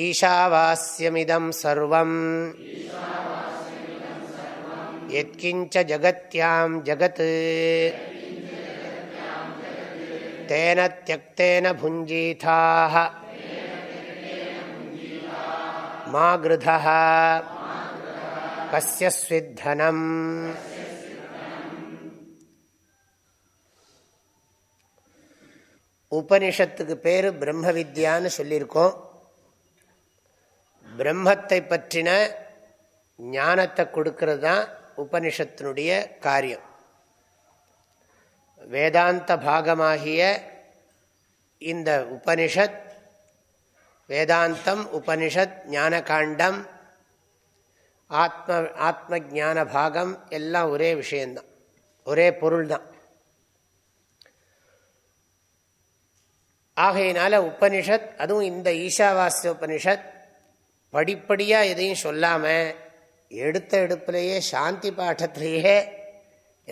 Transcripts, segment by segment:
ईशावास्यमिदं सर्वं यत्किञ्च जगत्यां जगत् तेन त्यक्तेन भुञ्जीथाः मा गृधः कस्य स्विद्धनम् உபனிஷத்துக்கு பேர் பிரம்ம வித்யான்னு சொல்லியிருக்கோம் பிரம்மத்தை பற்றின ஞானத்தை கொடுக்கறது தான் உபனிஷத்தினுடைய காரியம் வேதாந்த பாகமாகிய இந்த உபனிஷத் வேதாந்தம் உபனிஷத் ஞானகாண்டம் ஆத்ம ஆத்ம ஜான பாகம் எல்லாம் ஒரே விஷயந்தான் ஒரே பொருள் தான் ஆகையினால உபனிஷத் அதுவும் இந்த ஈஷாவாசிய உபனிஷத் படிப்படியாக எதையும் சொல்லாமல் எடுத்த எடுப்புலேயே சாந்தி பாட்டத்திலேயே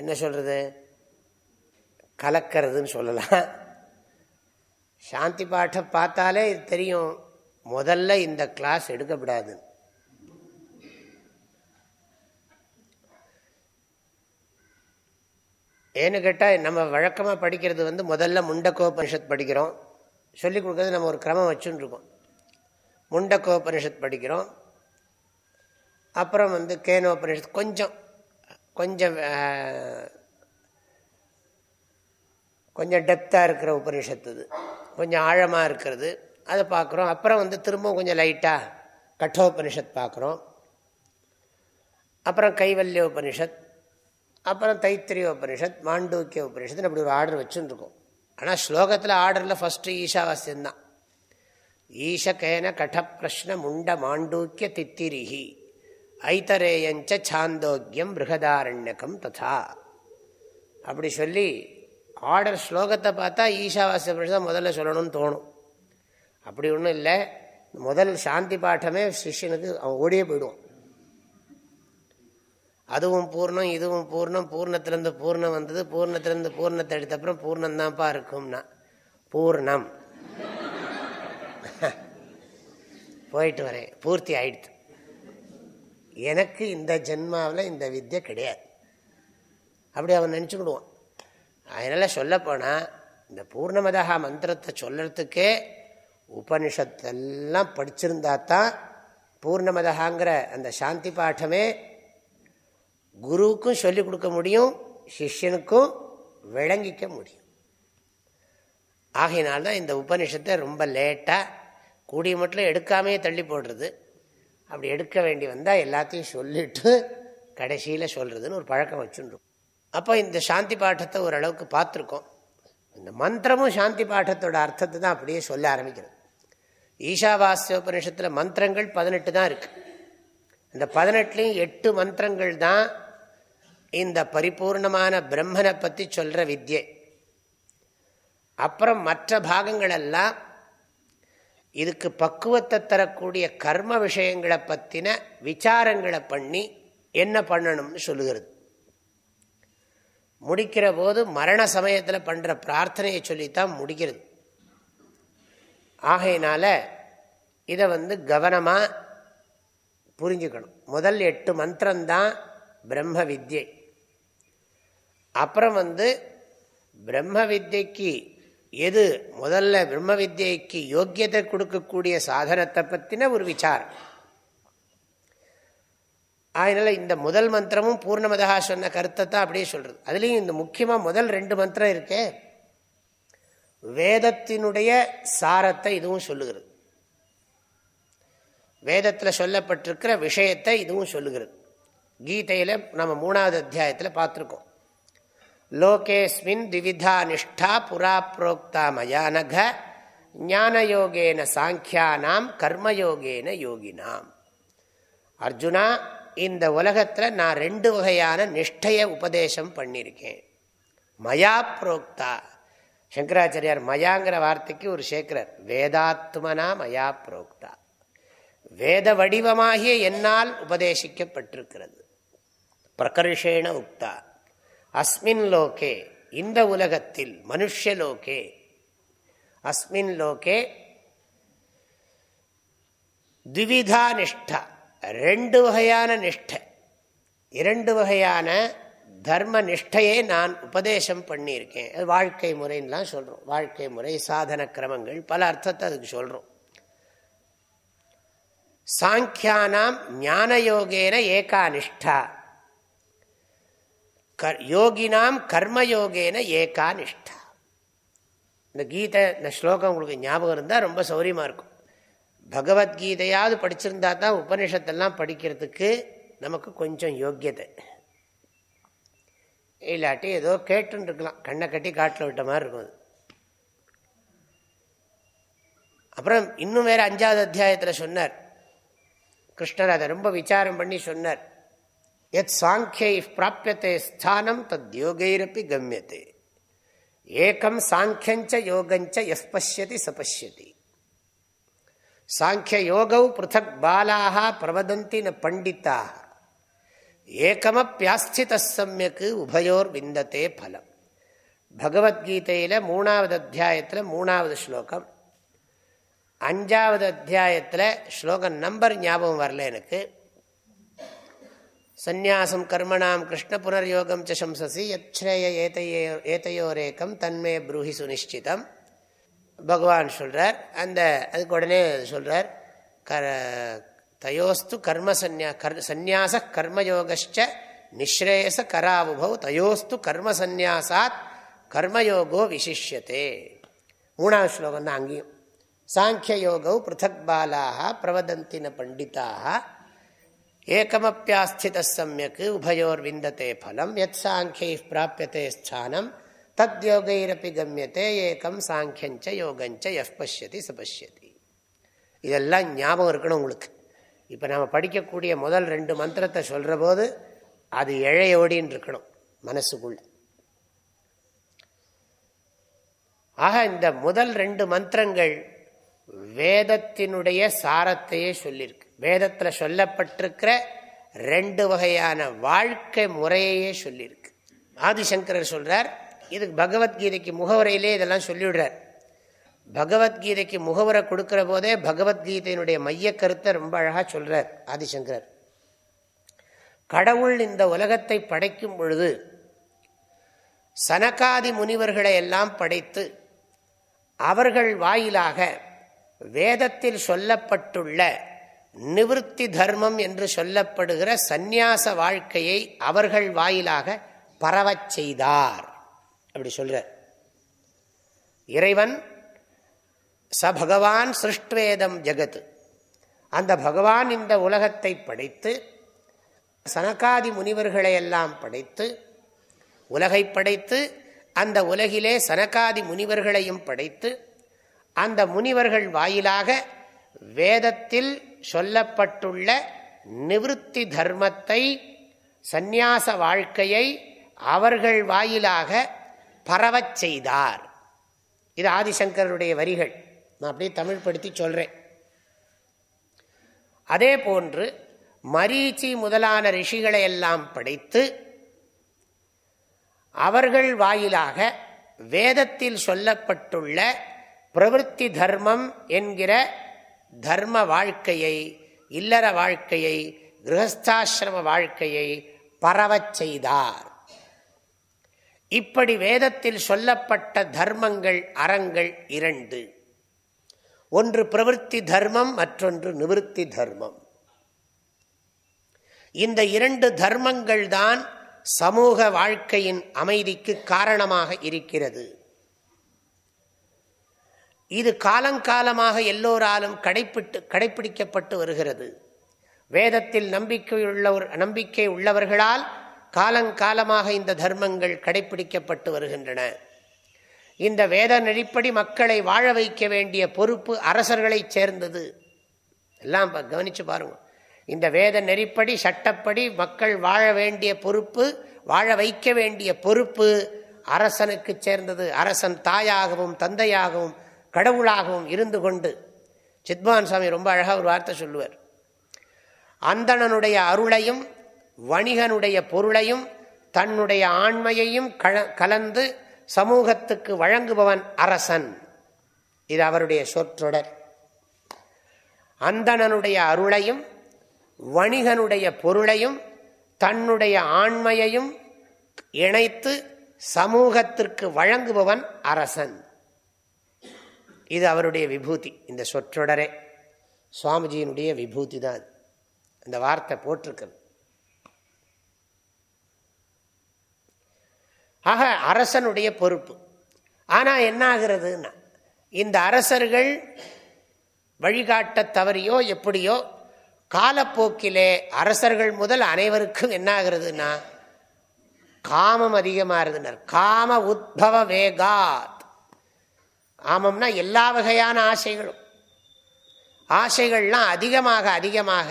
என்ன சொல்கிறது கலக்கிறதுன்னு சொல்லலாம் சாந்தி பாட்டை பார்த்தாலே இது தெரியும் முதல்ல இந்த கிளாஸ் எடுக்கப்படாது ஏன்னு கேட்டால் நம்ம வழக்கமாக படிக்கிறது வந்து முதல்ல முண்டக்கோபனிஷத் படிக்கிறோம் சொல்லிக் கொடுக்கறது நம்ம ஒரு கிரமம் வச்சுன்னு இருக்கோம் முண்டக்கோபனிஷத் படிக்கிறோம் அப்புறம் வந்து கேனோபனிஷத் கொஞ்சம் கொஞ்சம் கொஞ்சம் டெப்த்தாக இருக்கிற உபனிஷத்து இது கொஞ்சம் ஆழமாக இருக்கிறது அதை பார்க்குறோம் அப்புறம் வந்து திரும்பவும் கொஞ்சம் லைட்டாக கட்டோபனிஷத் பார்க்குறோம் அப்புறம் கைவல்ய உபனிஷத் அப்புறம் தைத்திரிய உபனிஷத் மாண்டூக்கிய உபனிஷத்துன்னு அப்படி ஒரு ஆர்டர் வச்சுருக்கோம் ஆனால் ஸ்லோகத்தில் ஆர்டரில் ஃபஸ்ட்டு ஈஷாவாசியம்தான் தான் ஈஷகேன கடப்பிரஷ்ன முண்ட மாண்டூக்கிய தித்திரிஹி ஐத்தரேயஞ்ச சாந்தோக்கியம் பிருகதாரண்யக்கம் ததா அப்படி சொல்லி ஆர்டர் ஸ்லோகத்தை பார்த்தா ஈஷாவாசிய தான் முதல்ல சொல்லணும்னு தோணும் அப்படி ஒன்றும் இல்லை முதல் சாந்தி பாட்டமே சிஷியனுக்கு அவன் ஓடியே போயிடுவான் அதுவும் பூர்ணம் இதுவும் பூர்ணம் பூர்ணத்திலேருந்து பூர்ணம் வந்தது பூர்ணத்திலேருந்து பூர்ணத்தை எடுத்தப்புறம் பூர்ணம்தான்ப்பா இருக்கும்னா பூர்ணம் போயிட்டு வரேன் பூர்த்தி ஆயிடுது எனக்கு இந்த ஜென்மாவில் இந்த வித்தியை கிடையாது அப்படி அவன் நினச்சிக்கிடுவான் அதனால் சொல்லப்போனால் இந்த பூர்ணமதகா மந்திரத்தை சொல்கிறதுக்கே உபனிஷத்தெல்லாம் படிச்சிருந்தா தான் பூர்ணமதகாங்கிற அந்த சாந்தி பாட்டமே குருவுக்கும் சொல்லிக் கொடுக்க முடியும் சிஷ்யனுக்கும் விளங்கிக்க முடியும் ஆகையினால்தான் இந்த உபனிஷத்தை ரொம்ப லேட்டாக கூடிய மட்டும் எடுக்காமையே தள்ளி போடுறது அப்படி எடுக்க வேண்டி வந்தால் எல்லாத்தையும் சொல்லிட்டு கடைசியில் சொல்கிறதுன்னு ஒரு பழக்கம் வச்சுருக்கும் அப்போ இந்த சாந்தி பாட்டத்தை ஓரளவுக்கு பார்த்துருக்கோம் இந்த மந்திரமும் சாந்தி பாட்டத்தோட அர்த்தத்தை தான் அப்படியே சொல்ல ஆரம்பிக்கிறது ஈஷாவாசிய உபநிஷத்தில் மந்திரங்கள் பதினெட்டு தான் இருக்குது இந்த பதினெட்டுலேயும் எட்டு மந்திரங்கள் தான் இந்த பரிபூர்ணமான பிரம்மனை பற்றி சொல்கிற வித்யை அப்புறம் மற்ற பாகங்களெல்லாம் இதுக்கு பக்குவத்தை தரக்கூடிய கர்ம விஷயங்களை பற்றின விசாரங்களை பண்ணி என்ன பண்ணணும்னு சொல்லுகிறது முடிக்கிற போது மரண சமயத்தில் பண்ணுற பிரார்த்தனையை சொல்லித்தான் முடிக்கிறது ஆகையினால இதை வந்து கவனமாக புரிஞ்சுக்கணும் முதல் எட்டு மந்திரம்தான் பிரம்ம வித்யை அப்புறம் வந்து பிரம்ம வித்யக்கு எது முதல்ல பிரம்ம வித்யைக்கு யோக்கியத்தை கொடுக்கக்கூடிய சாதனத்தை பற்றின ஒரு விசாரம் அதனால் இந்த முதல் மந்திரமும் பூர்ணமதா சொன்ன கருத்தை தான் அப்படியே சொல்கிறது அதுலேயும் இந்த முக்கியமாக முதல் ரெண்டு மந்திரம் இருக்கே வேதத்தினுடைய சாரத்தை இதுவும் சொல்லுகிறது வேதத்தில் சொல்லப்பட்டிருக்கிற விஷயத்தை இதுவும் சொல்லுகிறது கீதையில் நம்ம மூணாவது அத்தியாயத்தில் பார்த்துருக்கோம் லோகேஸ்மின் திவிதா நிஷ்டா புரா புரோக்தா மயானக ஞானயோகேன சாங்கியானாம் கர்மயோகேன யோகினாம் அர்ஜுனா இந்த உலகத்தில் நான் ரெண்டு வகையான நிஷ்டையை உபதேசம் பண்ணியிருக்கேன் மயா புரோக்தா சங்கராச்சாரியார் மயாங்கிற வார்த்தைக்கு ஒரு சேர்க்கிறார் வேதாத்மனா மயா புரோக்தா வேத வடிவமாகிய என்னால் உபதேசிக்கப்பட்டிருக்கிறது பிரகர்ஷேன உக்தா அஸ்மின் லோகே இந்த உலகத்தில் மனுஷலோகே அஸ்மின் லோகே திவிதா நிஷ்டா ரெண்டு வகையான நிஷ்ட இரண்டு வகையான தர்ம நிஷ்டையே நான் உபதேசம் பண்ணியிருக்கேன் அது வாழ்க்கை முறைன்னெலாம் சொல்கிறோம் வாழ்க்கை முறை சாதன கிரமங்கள் பல அர்த்தத்தை அதுக்கு சொல்கிறோம் சாங்கியானாம் ஞானயோகேன நிஷ்டா க யோகினாம் கர்மயோகேன ஏகா நிஷ்டா இந்த கீதை இந்த ஸ்லோகம் உங்களுக்கு ஞாபகம் இருந்தால் ரொம்ப சௌரியமாக இருக்கும் பகவத்கீதையாவது படிச்சிருந்தா தான் உபனிஷத்தெல்லாம் படிக்கிறதுக்கு நமக்கு கொஞ்சம் யோக்கியதை இல்லாட்டி ஏதோ கேட்டுருக்கலாம் கண்ணை கட்டி காட்டில் விட்ட மாதிரி இருக்கும் அது அப்புறம் இன்னும் வேறு அஞ்சாவது அத்தியாயத்தில் சொன்னார் கிருஷ்ணர் அதை ரொம்ப விசாரம் பண்ணி சொன்னார் எத் சாங்கியை பிராபியத்தை ஸ்தானம் தத் யோகைரப்பி கம்யத்தை ஏகம் சாங்கியஞ்ச யோகஞ்ச எஸ் பசியதி சபசியதி சாங்கிய யோகௌ பிருத்தக் பாலாக பிரவதந்தி ந பண்டித்தாக ஏகமப்பியாஸ்தித சமயக்கு உபயோர் விந்தத்தே பலம் பகவத்கீதையில் மூணாவது அத்தியாயத்தில் மூணாவது ஸ்லோகம் அஞ்சாவது அத்தியாயத்தில் ஸ்லோகம் நம்பர் ஞாபகம் வரல எனக்கு சந்நியாசம் கர்மணாம் கிருஷ்ண புனர்யோகம் ச சம்சசி யத்ரேய ஏத்தையே ஏத்தையோரேக்கம் தன்மே ப்ரூஹி சுனிஷ்டிதம் பகவான் சொல்கிறார் அந்த அதுக்கு உடனே சொல்கிறார் க தயோஸ்து கர்ம சந்யா கர் சந்நியாச கர்மயோகச்ச நிஸ்ரேயச கராவுபவ் தயோஸ்து கர்ம சந்நியாசாத் கர்மயோகோ விசிஷ்யத்தே மூணாவது ஸ்லோகம் தான் அங்கேயும் சாங்கிய யோகவ் பிருத்தக் பாலாக பிரவதந்தின பண்டிதாக ஏகமப்பியாஸ்தித சமயக்கு உபயோர் விந்ததே பலம் எத் சாங்கியை பிராபியத்தை ஸ்தானம் தத் யோகைரப்பி கம்யத்தை ஏகம் சாங்கியஞ்ச யோகஞ்ச எஃப் பசியதி சபஷ்யதி இதெல்லாம் ஞாபகம் இருக்கணும் உங்களுக்கு இப்போ நம்ம படிக்கக்கூடிய முதல் ரெண்டு மந்திரத்தை சொல்கிற போது அது இழையோடின்னு இருக்கணும் மனசுக்குள்ள ஆக இந்த முதல் ரெண்டு மந்திரங்கள் வேதத்தினுடைய சாரத்தையே சொல்லியிருக்கு வேதத்தில் சொல்லப்பட்டிருக்கிற ரெண்டு வகையான வாழ்க்கை முறையையே சொல்லியிருக்கு ஆதிசங்கரர் சொல்கிறார் இதுக்கு பகவத்கீதைக்கு முகவரையிலே இதெல்லாம் சொல்லிவிடுறார் பகவத்கீதைக்கு முகவரை கொடுக்குற போதே பகவத்கீதையினுடைய மைய கருத்தை ரொம்ப அழகாக சொல்கிறார் ஆதிசங்கரர் கடவுள் இந்த உலகத்தை படைக்கும் பொழுது சனகாதி முனிவர்களை எல்லாம் படைத்து அவர்கள் வாயிலாக வேதத்தில் சொல்லப்பட்டுள்ள நிவர்த்தி தர்மம் என்று சொல்லப்படுகிற சந்நியாச வாழ்க்கையை அவர்கள் வாயிலாக பரவச் செய்தார் அப்படி சொல்ற இறைவன் ச பகவான் சிருஷ்டுவேதம் ஜெகத் அந்த பகவான் இந்த உலகத்தை படைத்து சனகாதி முனிவர்களை எல்லாம் படைத்து உலகை படைத்து அந்த உலகிலே சனகாதி முனிவர்களையும் படைத்து அந்த முனிவர்கள் வாயிலாக வேதத்தில் சொல்லப்பட்டுள்ள நிவத்தி தர்மத்தை சந்நியாச வாழ்க்கையை அவர்கள் வாயிலாக பரவச் செய்தார் இது ஆதிசங்கருடைய வரிகள் நான் அப்படியே தமிழ் படுத்தி சொல்கிறேன் அதே போன்று மரீச்சி முதலான ரிஷிகளை எல்லாம் படைத்து அவர்கள் வாயிலாக வேதத்தில் சொல்லப்பட்டுள்ள பிரவருத்தி தர்மம் என்கிற தர்ம வாழ்க்கையை இல்லற வாழ்க்கையை கிரகஸ்தாசிரம வாழ்க்கையை பரவச் செய்தார் இப்படி வேதத்தில் சொல்லப்பட்ட தர்மங்கள் அறங்கள் இரண்டு ஒன்று பிரவருத்தி தர்மம் மற்றொன்று நிவர்த்தி தர்மம் இந்த இரண்டு தர்மங்கள் தான் சமூக வாழ்க்கையின் அமைதிக்கு காரணமாக இருக்கிறது இது காலங்காலமாக எல்லோராலும் கடைப்பிட்டு கடைப்பிடிக்கப்பட்டு வருகிறது வேதத்தில் நம்பிக்கையுள்ளவர் நம்பிக்கை உள்ளவர்களால் காலங்காலமாக இந்த தர்மங்கள் கடைப்பிடிக்கப்பட்டு வருகின்றன இந்த வேத நெறிப்படி மக்களை வாழ வைக்க வேண்டிய பொறுப்பு அரசர்களைச் சேர்ந்தது எல்லாம் கவனித்து பாருங்கள் இந்த வேத நெறிப்படி சட்டப்படி மக்கள் வாழ வேண்டிய பொறுப்பு வாழ வைக்க வேண்டிய பொறுப்பு அரசனுக்கு சேர்ந்தது அரசன் தாயாகவும் தந்தையாகவும் கடவுளாகவும் இருந்து கொண்டு சித்பவான் சாமி ரொம்ப அழகாக ஒரு வார்த்தை சொல்லுவார் அந்தணனுடைய அருளையும் வணிகனுடைய பொருளையும் தன்னுடைய ஆண்மையையும் கலந்து சமூகத்துக்கு வழங்குபவன் அரசன் இது அவருடைய சொற்றொடர் அந்தணனுடைய அருளையும் வணிகனுடைய பொருளையும் தன்னுடைய ஆண்மையையும் இணைத்து சமூகத்திற்கு வழங்குபவன் அரசன் இது அவருடைய விபூதி இந்த சொற்றொடரே சுவாமிஜியினுடைய விபூதி தான் அது அந்த வார்த்தை போட்டிருக்கிறது ஆக அரசனுடைய பொறுப்பு ஆனால் என்ன ஆகிறதுனா இந்த அரசர்கள் வழிகாட்ட தவறியோ எப்படியோ காலப்போக்கிலே அரசர்கள் முதல் அனைவருக்கும் என்ன ஆகிறதுனா காமம் அதிகமாகிறதுனர் காம உத்பவ வேகா ஆமம்னா எல்லா வகையான ஆசைகளும் ஆசைகள்லாம் அதிகமாக அதிகமாக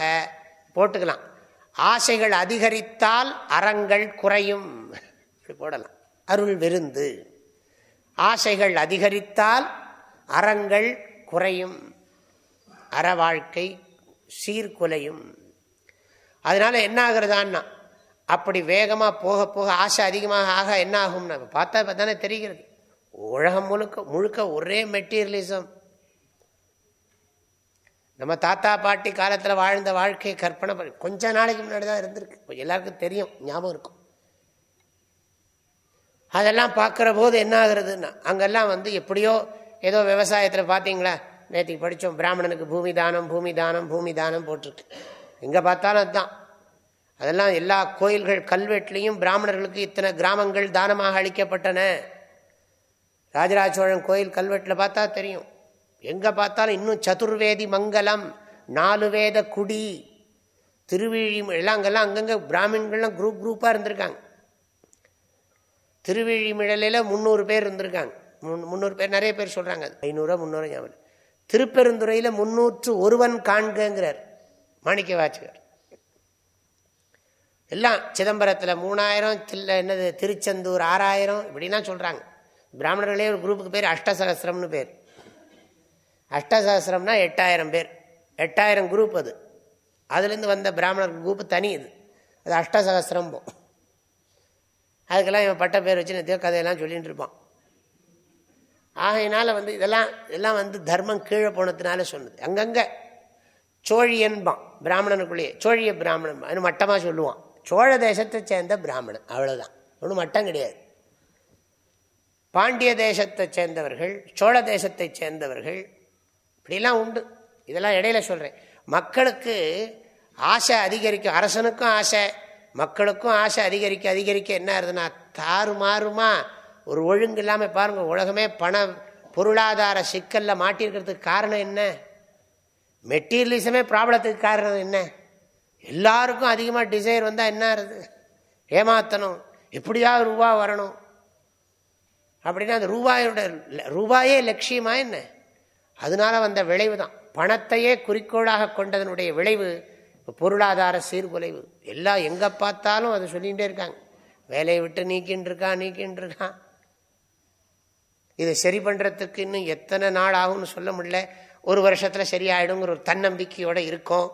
போட்டுக்கலாம் ஆசைகள் அதிகரித்தால் அறங்கள் குறையும் இப்படி போடலாம் அருள் விருந்து ஆசைகள் அதிகரித்தால் அறங்கள் குறையும் அற வாழ்க்கை சீர்குலையும் அதனால் என்ன ஆகுறதான்னா அப்படி வேகமாக போக போக ஆசை அதிகமாக ஆக என்ன ஆகும்னு பார்த்தா தானே தெரிகிறது உலகம் முழுக்க முழுக்க ஒரே மெட்டீரியலிசம் நம்ம தாத்தா பாட்டி காலத்தில் வாழ்ந்த வாழ்க்கையை கற்பனை பண்ணி நாளைக்கு முன்னாடி தான் இருந்திருக்கு எல்லாருக்கும் தெரியும் ஞாபகம் இருக்கும் அதெல்லாம் பார்க்குற போது என்ன ஆகுறதுன்னா அங்கெல்லாம் வந்து எப்படியோ ஏதோ விவசாயத்தில் பார்த்தீங்களா நேற்றுக்கு படித்தோம் பிராமணனுக்கு பூமி தானம் பூமி தானம் பூமி தானம் போட்டிருக்கு எங்கே பார்த்தாலும் அதுதான் அதெல்லாம் எல்லா கோயில்கள் கல்வெட்டுலேயும் பிராமணர்களுக்கு இத்தனை கிராமங்கள் தானமாக அளிக்கப்பட்டன ராஜராஜ சோழன் கோயில் கல்வெட்டில் பார்த்தா தெரியும் எங்கே பார்த்தாலும் இன்னும் சதுர்வேதி மங்கலம் நாலு வேத குடி திருவிழி எல்லாம் அங்கெல்லாம் அங்கங்கே பிராமின்கள்லாம் குரூப் குரூப்பாக இருந்திருக்காங்க திருவிழிமிழலில் முந்நூறு பேர் இருந்திருக்காங்க முன் முந்நூறு பேர் நிறைய பேர் சொல்கிறாங்க ஐநூறுரூவா முந்நூறு ஞாபகம் திருப்பெருந்துறையில் முந்நூற்று ஒருவன் காண்கிறார் மாணிக்க வாச்சகர் எல்லாம் சிதம்பரத்தில் மூணாயிரம் தில்ல என்னது திருச்செந்தூர் ஆறாயிரம் இப்படிலாம் சொல்கிறாங்க பிராமணர்களே ஒரு குரூப்புக்கு பேர் அஷ்டசகசிரம்னு பேர் அஷ்டசகசிரம்னா எட்டாயிரம் பேர் எட்டாயிரம் குரூப் அது அதுலேருந்து வந்த பிராமணர் குரூப்பு தனி இது அது அஷ்டசகசிரம் போ அதுக்கெல்லாம் இவன் பட்ட பேர் வச்சு நிறைய கதையெல்லாம் சொல்லிகிட்டு இருப்பான் ஆகையினால் வந்து இதெல்லாம் இதெல்லாம் வந்து தர்மம் கீழே போனதுனால சொன்னது அங்கங்கே சோழியன்பான் பிராமணனுக்குள்ளேயே சோழிய பிராமணன் அது மட்டமாக சொல்லுவான் சோழ தேசத்தை சேர்ந்த பிராமணன் அவ்வளோதான் ஒன்றும் மட்டம் கிடையாது பாண்டிய தேசத்தை சேர்ந்தவர்கள் சோழ தேசத்தை சேர்ந்தவர்கள் இப்படிலாம் உண்டு இதெல்லாம் இடையில சொல்கிறேன் மக்களுக்கு ஆசை அதிகரிக்கும் அரசனுக்கும் ஆசை மக்களுக்கும் ஆசை அதிகரிக்க அதிகரிக்க என்ன ஆகுதுன்னா தாறுமாறுமா ஒரு ஒழுங்கு இல்லாமல் பாருங்கள் உலகமே பண பொருளாதார சிக்கலில் மாட்டியிருக்கிறதுக்கு காரணம் என்ன மெட்டீரியலிசமே ப்ராப்ளத்துக்கு காரணம் என்ன எல்லாருக்கும் அதிகமாக டிசைர் வந்தால் என்ன ஆகுது ஏமாற்றணும் எப்படியாவது ரூபா வரணும் அப்படின்னா அந்த ரூபாயோட ரூபாயே லட்சியமா என்ன அதனால வந்த விளைவு தான் பணத்தையே குறிக்கோளாக கொண்டதனுடைய விளைவு பொருளாதார சீர்குலைவு எல்லாம் எங்கே பார்த்தாலும் அதை சொல்லிகிட்டே இருக்காங்க வேலையை விட்டு நீக்கின்னு இருக்கான் நீக்கின்னு இருக்கான் இதை சரி பண்றதுக்கு இன்னும் எத்தனை நாள் ஆகும்னு சொல்ல முடியல ஒரு வருஷத்தில் சரியாயிடுங்கிற ஒரு தன்னம்பிக்கையோடு இருக்கும்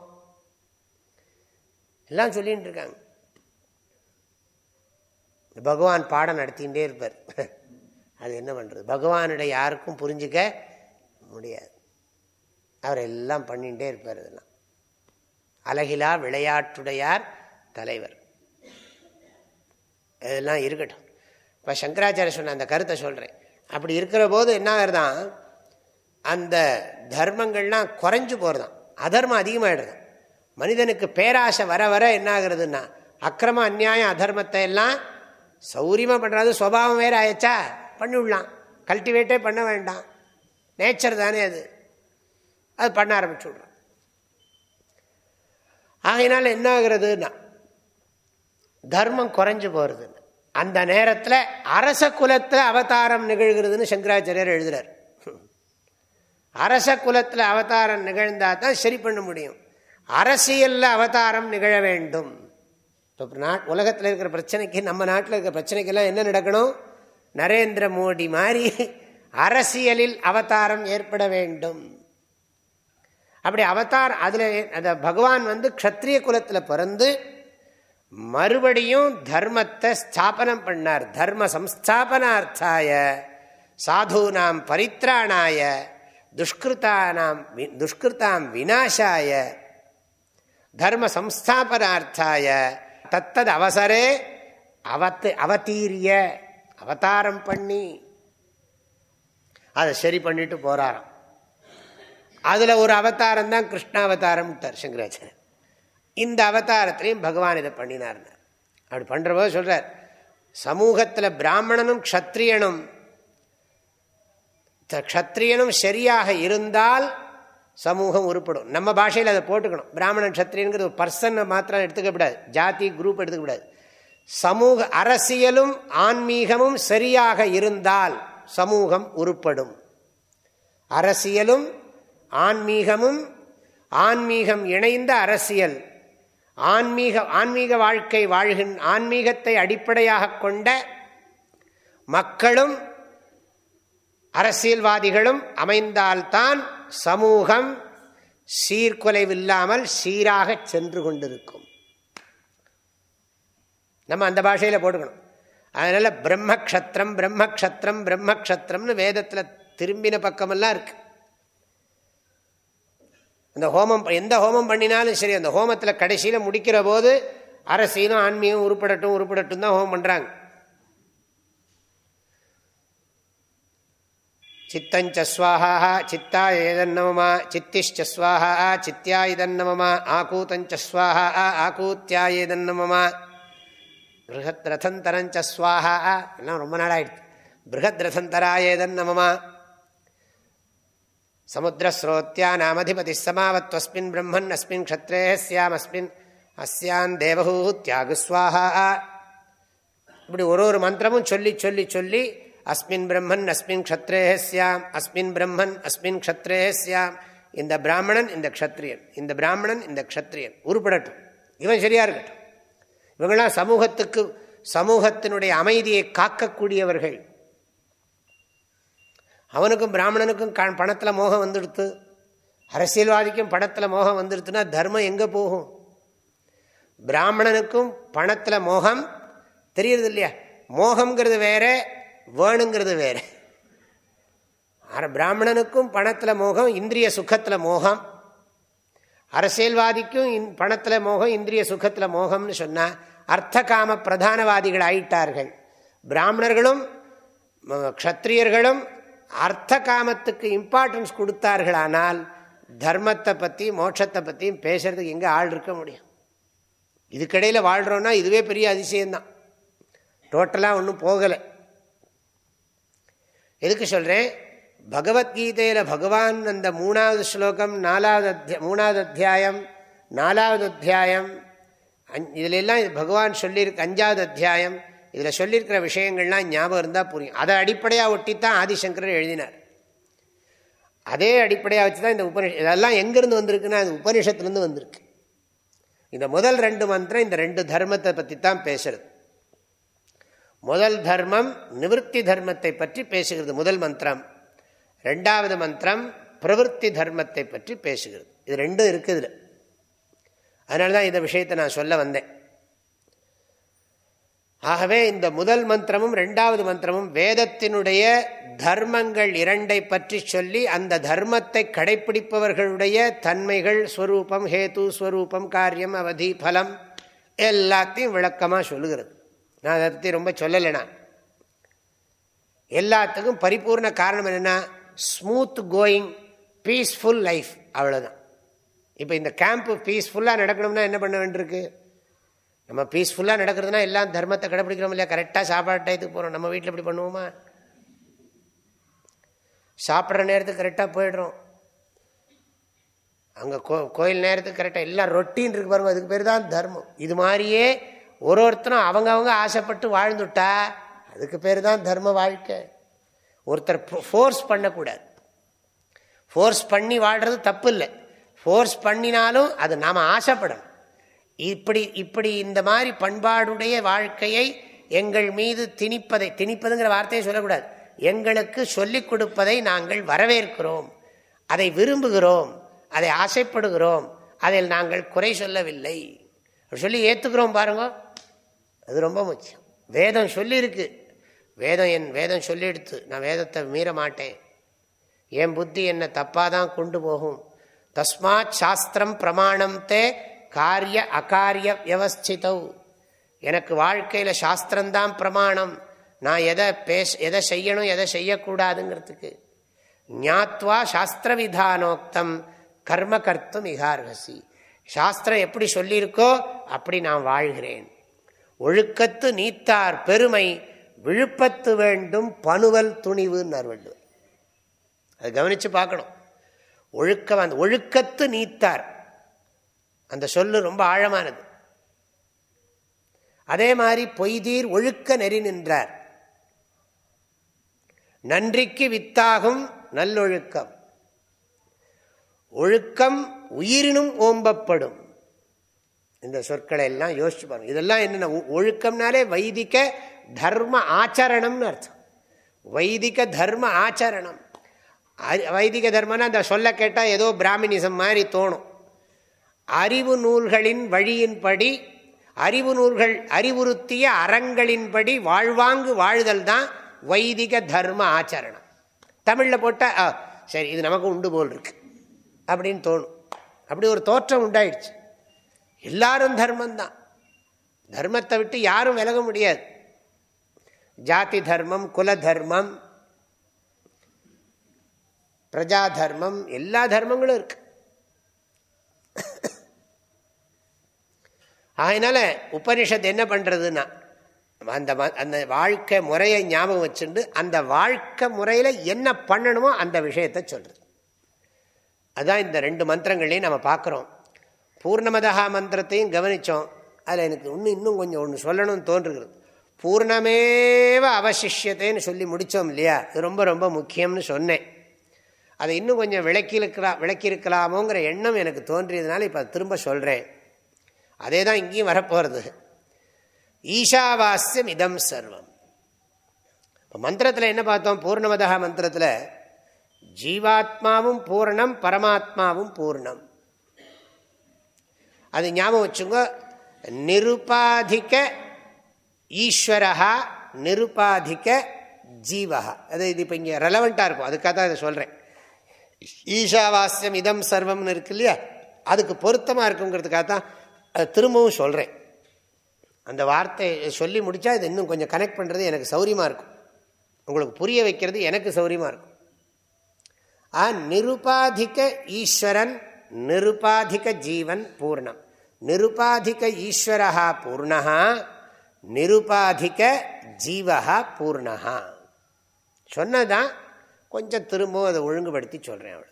எல்லாம் சொல்லிகிட்டு இருக்காங்க பகவான் பாடம் நடத்திகிட்டே இருப்பார் அது என்ன பண்ணுறது பகவானுடைய யாருக்கும் புரிஞ்சிக்க முடியாது அவர் எல்லாம் பண்ணிகிட்டே இருப்பார் இதெல்லாம் அழகிலா விளையாட்டுடையார் தலைவர் இதெல்லாம் இருக்கட்டும் இப்போ சங்கராச்சாரிய சொன்ன அந்த கருத்தை சொல்கிறேன் அப்படி இருக்கிற போது என்ன ஆகுறதான் அந்த தர்மங்கள்லாம் குறைஞ்சு போகிறதான் அதர்மம் அதிகமாகிடுதான் மனிதனுக்கு பேராசை வர வர என்ன ஆகுறதுன்னா அக்கிரம அந்நியாயம் அதர்மத்தை எல்லாம் சௌரியமாக பண்ணுறது சுவாவம் வேறு ஆயிடுச்சா பண்ணிவிடலாம் கல்டிவேட்டே பண்ண வேண்டாம் நேச்சர் தானே அது அது பண்ண ஆரம்பிச்சு விடுறோம் ஆகையினால என்ன ஆகிறதுன்னா தர்மம் குறைஞ்சு போகிறது அந்த நேரத்தில் அரச குலத்தில் அவதாரம் நிகழ்கிறதுன்னு சங்கராச்சாரியர் எழுதுறார் அரச குலத்தில் அவதாரம் நிகழ்ந்தால் தான் சரி பண்ண முடியும் அரசியலில் அவதாரம் நிகழ வேண்டும் இப்போ நா உலகத்தில் இருக்கிற பிரச்சனைக்கு நம்ம நாட்டில் இருக்கிற பிரச்சனைக்கெல்லாம் என்ன நடக்கணும் நரேந்திர மோடி மாதிரி அரசியலில் அவதாரம் ஏற்பட வேண்டும் அப்படி அவதார் அதில் அந்த பகவான் வந்து க்ஷத்ரிய குலத்தில் பிறந்து மறுபடியும் தர்மத்தை ஸ்தாபனம் பண்ணார் தர்ம சம்ஸ்தாபனார்த்தாய சாதுனாம் பரித்ராணாய துஷ்கிருத்தானாம் துஷ்கிருத்தாம் வினாசாய தர்ம சம்ஸ்தாபனார்த்தாய தத்தது அவசரே அவத்து அவதீரிய அவதாரம் பண்ணி அதை சரி பண்ணிட்டு போகிறாராம் அதில் ஒரு அவதாரம் தான் கிருஷ்ணாவதாரம் சங்கராச்சாரியர் இந்த அவதாரத்திலையும் பகவான் இதை பண்ணினார் அப்படி போது சொல்கிறார் சமூகத்தில் பிராமணனும் க்ஷத்ரியனும் க்ஷத்ரியனும் சரியாக இருந்தால் சமூகம் உருப்படும் நம்ம பாஷையில் அதை போட்டுக்கணும் பிராமணன் க்ஷத்ரியனுங்கிறது ஒரு பர்சனை மாத்திரம் எடுத்துக்க கூடாது ஜாதி குரூப் எடுத்துக்க கூடாது சமூக அரசியலும் ஆன்மீகமும் சரியாக இருந்தால் சமூகம் உருப்படும் அரசியலும் ஆன்மீகமும் ஆன்மீகம் இணைந்த அரசியல் ஆன்மீக ஆன்மீக வாழ்க்கை வாழ்கின் ஆன்மீகத்தை அடிப்படையாக கொண்ட மக்களும் அரசியல்வாதிகளும் அமைந்தால்தான் சமூகம் சீர்குலைவில்லாமல் சீராக சென்று கொண்டிருக்கும் நம்ம அந்த பாஷையில் போட்டுக்கணும் அதனால் பிரம்மக்ஷத்திரம் பிரம்மக்ஷத்திரம் பிரம்மக்ஷத்திரம்னு வேதத்தில் திரும்பின பக்கமெல்லாம் இருக்குது அந்த ஹோமம் எந்த ஹோமம் பண்ணினாலும் சரி அந்த ஹோமத்தில் கடைசியில் முடிக்கிற போது அரசியலும் ஆன்மீகம் உருப்படட்டும் உருப்படட்டும் தான் ஹோமம் பண்ணுறாங்க சித்தஞ்சஸ்வாஹா சித்தா ஏதன்னமமா சித்திஷ்சஸ்வாஹா சித்தியா இதன்னமமா ஆகூத்தஞ்சஸ்வாஹா ஆகூத்தியா ஏதன்னமமா பிருகத் ரதந்தரஞ்ச சுவாஹா எல்லாம் ரொம்ப நாளாகிடுது ரதந்தரா ஏதன் நமமா சமுத்திரஸ்ரோத்தியா நாமதிபதி சமாவத்வஸ்மின் பிரம்மன் அஸ்மின் க்ஷத்ரே சியாம் அஸ்மின் அஸ்யான் தேவஹூ தியாகுஸ்வாஹா இப்படி ஒரு ஒரு மந்திரமும் சொல்லி சொல்லி சொல்லி அஸ்மின் பிரம்மன் அஸ்மின் க்ஷத்ரே சியாம் அஸ்மின் பிரம்மன் அஸ்மின் க்ஷத்ரே சியாம் இந்த பிராமணன் இந்த க்ஷத்ரியன் இந்த பிராமணன் இந்த க்ஷத்ரியன் உருப்படட்டும் இவன் சரியா இருக்கட்டும் இவங்களாம் சமூகத்துக்கு சமூகத்தினுடைய அமைதியை காக்கக்கூடியவர்கள் அவனுக்கும் பிராமணனுக்கும் பணத்தில் மோகம் வந்துடுத்து அரசியல்வாதிக்கும் பணத்தில் மோகம் வந்துடுத்துன்னா தர்மம் எங்கே போகும் பிராமணனுக்கும் பணத்தில் மோகம் தெரியுறது இல்லையா மோகம்ங்கிறது வேற வேணுங்கிறது வேற பிராமணனுக்கும் பணத்தில் மோகம் இந்திரிய சுகத்தில் மோகம் அரசியல்வாதிக்கும் பணத்தில் மோகம் இந்திரிய சுகத்தில் மோகம்னு சொன்னால் அர்த்த காம பிரதானவாதிகள் ஆயிட்டார்கள் பிராமணர்களும் க்ஷத்ரியர்களும் அர்த்த காமத்துக்கு இம்பார்ட்டன்ஸ் கொடுத்தார்களானால் தர்மத்தை பற்றி மோட்சத்தை பற்றியும் பேசுறதுக்கு எங்கே ஆள் இருக்க முடியும் இதுக்கடையில் வாழ்கிறோன்னா இதுவே பெரிய அதிசயம்தான் டோட்டலாக ஒன்றும் போகலை எதுக்கு சொல்கிறேன் பகவத்கீதையில் பகவான் அந்த மூணாவது ஸ்லோகம் நாலாவது அத்தியா மூணாவது அத்தியாயம் நாலாவது அத்தியாயம் எல்லாம் இதிலெல்லாம் பகவான் சொல்லியிருக்கு அஞ்சாவது அத்தியாயம் இதில் சொல்லியிருக்கிற விஷயங்கள்லாம் ஞாபகம் இருந்தால் புரியும் அதை அடிப்படையாக ஒட்டி தான் ஆதிசங்கரர் எழுதினார் அதே அடிப்படையாக வச்சு தான் இந்த உபனிஷ் இதெல்லாம் எங்கேருந்து வந்திருக்குன்னா அது உபனிஷத்துலேருந்து வந்திருக்கு இந்த முதல் ரெண்டு மந்திரம் இந்த ரெண்டு தர்மத்தை பற்றி தான் பேசுறது முதல் தர்மம் நிவர்த்தி தர்மத்தை பற்றி பேசுகிறது முதல் மந்திரம் ரெண்டாவது மந்திரம் பிரவருத்தி தர்மத்தை பற்றி பேசுகிறது இது ரெண்டும் இருக்குது அதனால தான் இந்த விஷயத்தை நான் சொல்ல வந்தேன் ஆகவே இந்த முதல் மந்திரமும் ரெண்டாவது மந்திரமும் வேதத்தினுடைய தர்மங்கள் இரண்டை பற்றி சொல்லி அந்த தர்மத்தை கடைபிடிப்பவர்களுடைய தன்மைகள் ஸ்வரூபம் ஹேத்து ஸ்வரூபம் காரியம் அவதி பலம் எல்லாத்தையும் விளக்கமாக சொல்லுகிறது நான் அதை பற்றி ரொம்ப சொல்லலைனா எல்லாத்துக்கும் பரிபூர்ண காரணம் என்னென்னா ஸ்மூத் கோயிங் பீஸ்ஃபுல் லைஃப் அவ்வளோதான் இப்போ இந்த கேம்ப்பு பீஸ்ஃபுல்லாக நடக்கணும்னா என்ன பண்ண வேண்டியிருக்கு நம்ம பீஸ்ஃபுல்லாக நடக்கிறதுனா எல்லாம் தர்மத்தை கடைப்பிடிக்கிறோம் இல்லையா கரெக்டாக சாப்பாடு டயத்துக்கு போகிறோம் நம்ம வீட்டில் இப்படி பண்ணுவோமா சாப்பிட்ற நேரத்துக்கு கரெக்டாக போயிடுறோம் அங்கே கோ கோயில் நேரத்துக்கு கரெக்டாக எல்லாம் ரொட்டின் இருக்கு பாருங்க அதுக்கு பேர் தான் தர்மம் இது மாதிரியே ஒரு ஒருத்தரும் அவங்கவுங்க ஆசைப்பட்டு வாழ்ந்துட்டா அதுக்கு பேர் தான் தர்ம வாழ்க்கை ஒருத்தர் ஃபோர்ஸ் பண்ணக்கூடாது ஃபோர்ஸ் பண்ணி வாழ்கிறது தப்பு இல்லை ஃபோர்ஸ் பண்ணினாலும் அது நாம் ஆசைப்படணும் இப்படி இப்படி இந்த மாதிரி பண்பாடுடைய வாழ்க்கையை எங்கள் மீது திணிப்பதை திணிப்பதுங்கிற வார்த்தையை சொல்லக்கூடாது எங்களுக்கு சொல்லிக் கொடுப்பதை நாங்கள் வரவேற்கிறோம் அதை விரும்புகிறோம் அதை ஆசைப்படுகிறோம் அதில் நாங்கள் குறை சொல்லவில்லை சொல்லி ஏற்றுக்கிறோம் பாருங்க அது ரொம்ப முக்கியம் வேதம் சொல்லியிருக்கு வேதம் என் வேதம் சொல்லிடுத்து நான் வேதத்தை மீற மாட்டேன் என் புத்தி என்னை தப்பாக தான் கொண்டு போகும் தஸ்மாத் சாஸ்திரம் பிரமாணம் தே காரிய அகாரிய வியவஸ்திதவ் எனக்கு வாழ்க்கையில் சாஸ்திரம்தான் பிரமாணம் நான் எதை பேச எதை செய்யணும் எதை செய்யக்கூடாதுங்கிறதுக்கு ஞாத்வா சாஸ்திர விதானோக்தம் கர்ம கர்த்தும் இகார்வசி சாஸ்திரம் எப்படி சொல்லியிருக்கோ அப்படி நான் வாழ்கிறேன் ஒழுக்கத்து நீத்தார் பெருமை விழுப்பத்து வேண்டும் பணுவல் துணிவுன்னார் வள்ளுவர் அது கவனித்து பார்க்கணும் ஒழுக்கம் அந்த ஒழுக்கத்து நீத்தார் அந்த சொல்லு ரொம்ப ஆழமானது அதே மாதிரி பொய்தீர் ஒழுக்க நெறி நின்றார் நன்றிக்கு வித்தாகும் நல்லொழுக்கம் ஒழுக்கம் உயிரினும் ஓம்பப்படும் இந்த சொற்களை எல்லாம் யோசிச்சு பாருங்க இதெல்லாம் என்னென்ன ஒழுக்கம்னாலே வைதிக தர்ம ஆச்சரணம்னு அர்த்தம் வைதிக தர்ம ஆச்சரணம் வைதிக தர்மம்னா அந்த சொல்ல கேட்டால் ஏதோ பிராமினிசம் மாதிரி தோணும் அறிவு நூல்களின் வழியின்படி அறிவு நூல்கள் அறிவுறுத்திய அறங்களின்படி வாழ்வாங்கு வாழ்தல் தான் வைதிக தர்ம ஆச்சரணம் தமிழில் போட்டால் சரி இது நமக்கு உண்டு போல் இருக்கு அப்படின்னு தோணும் அப்படி ஒரு தோற்றம் உண்டாயிடுச்சு எல்லாரும் தர்மந்தான் தர்மத்தை விட்டு யாரும் விலக முடியாது ஜாதி தர்மம் குல தர்மம் பிரஜா தர்மம் எல்லா தர்மங்களும் இருக்கு அதனால உபனிஷத் என்ன பண்ணுறதுன்னா அந்த அந்த வாழ்க்கை முறையை ஞாபகம் வச்சுட்டு அந்த வாழ்க்கை முறையில் என்ன பண்ணணுமோ அந்த விஷயத்தை சொல்கிறது அதுதான் இந்த ரெண்டு மந்திரங்களையும் நம்ம பார்க்குறோம் பூர்ணமதகா மந்திரத்தையும் கவனித்தோம் அதில் எனக்கு இன்னும் இன்னும் கொஞ்சம் ஒன்று சொல்லணும்னு தோன்றுகிறது பூர்ணமேவ அவசிஷத்தைன்னு சொல்லி முடித்தோம் இல்லையா இது ரொம்ப ரொம்ப முக்கியம்னு சொன்னேன் அதை இன்னும் கொஞ்சம் விளக்கியிருக்கலாம் விளக்கியிருக்கலாமோங்கிற எண்ணம் எனக்கு தோன்றியதுனால இப்போ திரும்ப சொல்கிறேன் அதே தான் இங்கேயும் வரப்போகிறது ஈஷாவாஸ்யம் இதம் சர்வம் இப்போ மந்திரத்தில் என்ன பார்த்தோம் பூர்ணமதகா மந்திரத்தில் ஜீவாத்மாவும் பூர்ணம் பரமாத்மாவும் பூர்ணம் அது ஞாபகம் வச்சுங்க நிருபாதிக்க ஈஸ்வரா நிருபாதிக்க ஜீவகா அது இது இப்போ இங்கே ரெலவெண்ட்டாக இருக்கும் அதுக்காக தான் இதை சொல்கிறேன் ஈஷாவாஸ்யம் இதம் சர்வம்னு இருக்கு இல்லையா அதுக்கு பொருத்தமாக இருக்குங்கிறதுக்காக தான் அதை திரும்பவும் சொல்கிறேன் அந்த வார்த்தையை சொல்லி முடித்தா இது இன்னும் கொஞ்சம் கனெக்ட் பண்ணுறது எனக்கு சௌரியமாக இருக்கும் உங்களுக்கு புரிய வைக்கிறது எனக்கு சௌரியமாக இருக்கும் ஆ நிருபாதிக்க ஈஸ்வரன் நிருபாதிக்க ஜீவன் பூர்ணம் நிருபாதிக ஈஸ்வரா பூர்ணா நிருபாதிக ஜீவகா பூர்ணகா சொன்னதான் கொஞ்சம் திரும்பவும் அதை ஒழுங்குபடுத்தி சொல்கிறேன் அவள்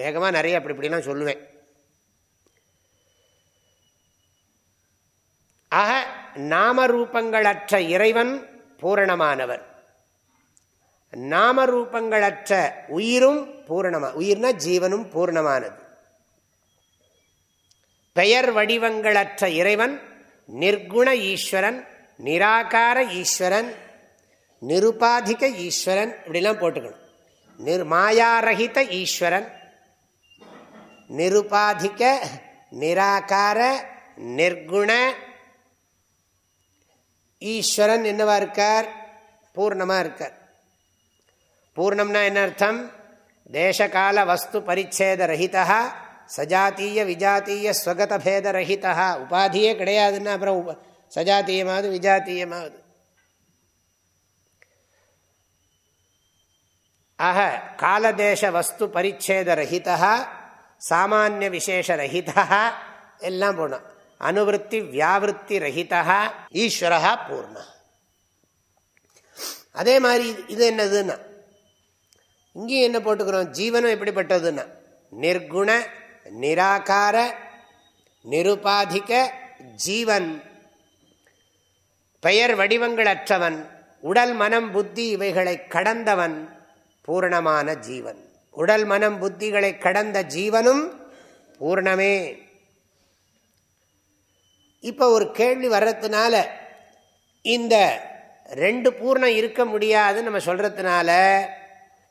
வேகமாக நிறைய அப்படி இப்படிலாம் சொல்லுவேன் ஆக நாமரூபங்களற்ற இறைவன் பூரணமானவர் நாமரூபங்களற்ற உயிரும் பூரணமா உயிர்னா ஜீவனும் பூர்ணமானது பெயர் வடிவங்களற்ற இறைவன் நிர்குண ஈஸ்வரன் நிராகார ஈஸ்வரன் நிருபாதிக ஈஸ்வரன் இப்படிலாம் போட்டுக்கணும் நிர் மாயாரகித ஈஸ்வரன் நிருபாதிக நிராகார நிர்குண ஈஸ்வரன் என்னவா இருக்கார் பூர்ணமாக இருக்கார் பூர்ணம்னா என்ன அர்த்தம் தேசகால வஸ்து பரிச்சேத ரஹிதா சஜாத்திய விஜாத்திய ஸ்வகத பேதரஹிதா உபாதியே கிடையாதுன்னா அப்புறம் சஜாத்தியமாவது விஜாத்தியமாவது ஆக காலதேச வஸ்து பரிச்சேத ரஹிதா சாமானிய விசேஷ ரஹிதா எல்லாம் போனோம் அனுவருத்தி வியாவிருத்தி ரஹிதா ஈஸ்வரா பூர்ணா அதே மாதிரி இது என்னதுன்னா இங்கேயும் என்ன போட்டுக்கிறோம் ஜீவனம் எப்படிப்பட்டதுன்னா நிர்குண நிராகார நிருபாதிக ஜீவன் பெயர் வடிவங்கள் அற்றவன் உடல் மனம் புத்தி இவைகளை கடந்தவன் பூர்ணமான ஜீவன் உடல் மனம் புத்திகளை கடந்த ஜீவனும் பூர்ணமே இப்போ ஒரு கேள்வி வர்றதுனால இந்த ரெண்டு பூர்ணம் இருக்க முடியாதுன்னு நம்ம சொல்கிறதுனால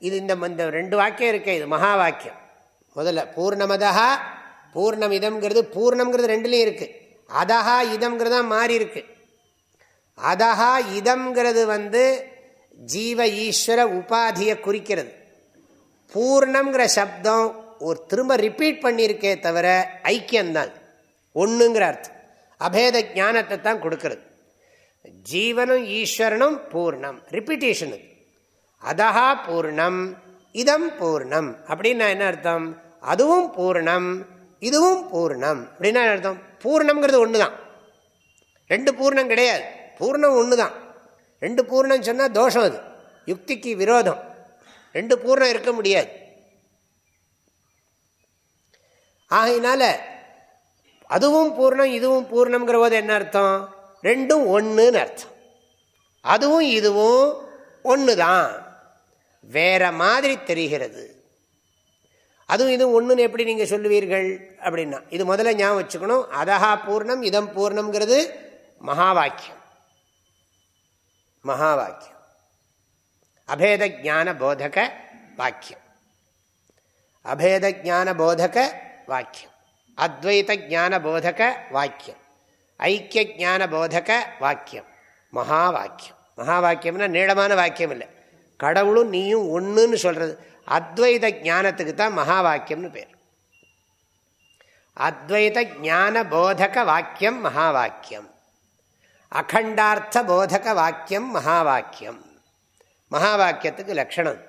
இது இந்த ரெண்டு வாக்கியம் இருக்கே இது மகா வாக்கியம் முதல்ல பூர்ணமதா பூர்ணம் இதம்ங்கிறது பூர்ணம்ங்கிறது ரெண்டுலேயும் இருக்குது அதஹா இதம்ங்கிறது மாறி இருக்கு அதஹா இதம்ங்கிறது வந்து ஜீவ ஈஸ்வர உபாதியை குறிக்கிறது பூர்ணம்ங்கிற சப்தம் ஒரு திரும்ப ரிப்பீட் பண்ணியிருக்கே தவிர ஐக்கியம்தான் ஒன்றுங்கிற அர்த்தம் அபேத ஞானத்தை தான் கொடுக்கறது ஜீவனும் ஈஸ்வரனும் பூர்ணம் ரிப்பீட்டேஷனு அதஹா பூர்ணம் இதம் பூர்ணம் அப்படின்னு என்ன அர்த்தம் அதுவும் பூர்ணம் இதுவும் பூர்ணம் அப்படின்னா அர்த்தம் பூர்ணம்ங்கிறது ஒன்று தான் ரெண்டு பூர்ணம் கிடையாது பூர்ணம் ஒன்று தான் ரெண்டு பூர்ணம் சொன்னால் தோஷம் அது யுக்திக்கு விரோதம் ரெண்டு பூர்ணம் இருக்க முடியாது ஆகையினால அதுவும் பூர்ணம் இதுவும் பூர்ணம்ங்கிற போது என்ன அர்த்தம் ரெண்டும் ஒன்றுன்னு அர்த்தம் அதுவும் இதுவும் ஒன்று தான் வேற மாதிரி தெரிகிறது அதுவும் இது ஒன்றுன்னு எப்படி நீங்கள் சொல்லுவீர்கள் அப்படின்னா இது முதல்ல ஞாபகம் வச்சுக்கணும் அதஹா பூர்ணம் இதம் பூர்ணம்ங்கிறது மகா வாக்கியம் மகா வாக்கியம் அபேத ஜான போதக வாக்கியம் அபேத ஜான போதக வாக்கியம் அத்வைத ஜான போதக வாக்கியம் ஐக்கிய ஜான போதக வாக்கியம் மகா வாக்கியம் மகா வாக்கியம்னா நீளமான வாக்கியம் இல்லை கடவுளும் நீயும் ஒன்றுன்னு சொல்கிறது அத்வைத ஞானத்துக்கு தான் மகா வாக்கியம்னு பேர் அத்வைத ஜான போதக வாக்கியம் மகா வாக்கியம் அகண்டார்த்த போதக வாக்கியம் மகா வாக்கியம் மகா வாக்கியத்துக்கு லட்சணம்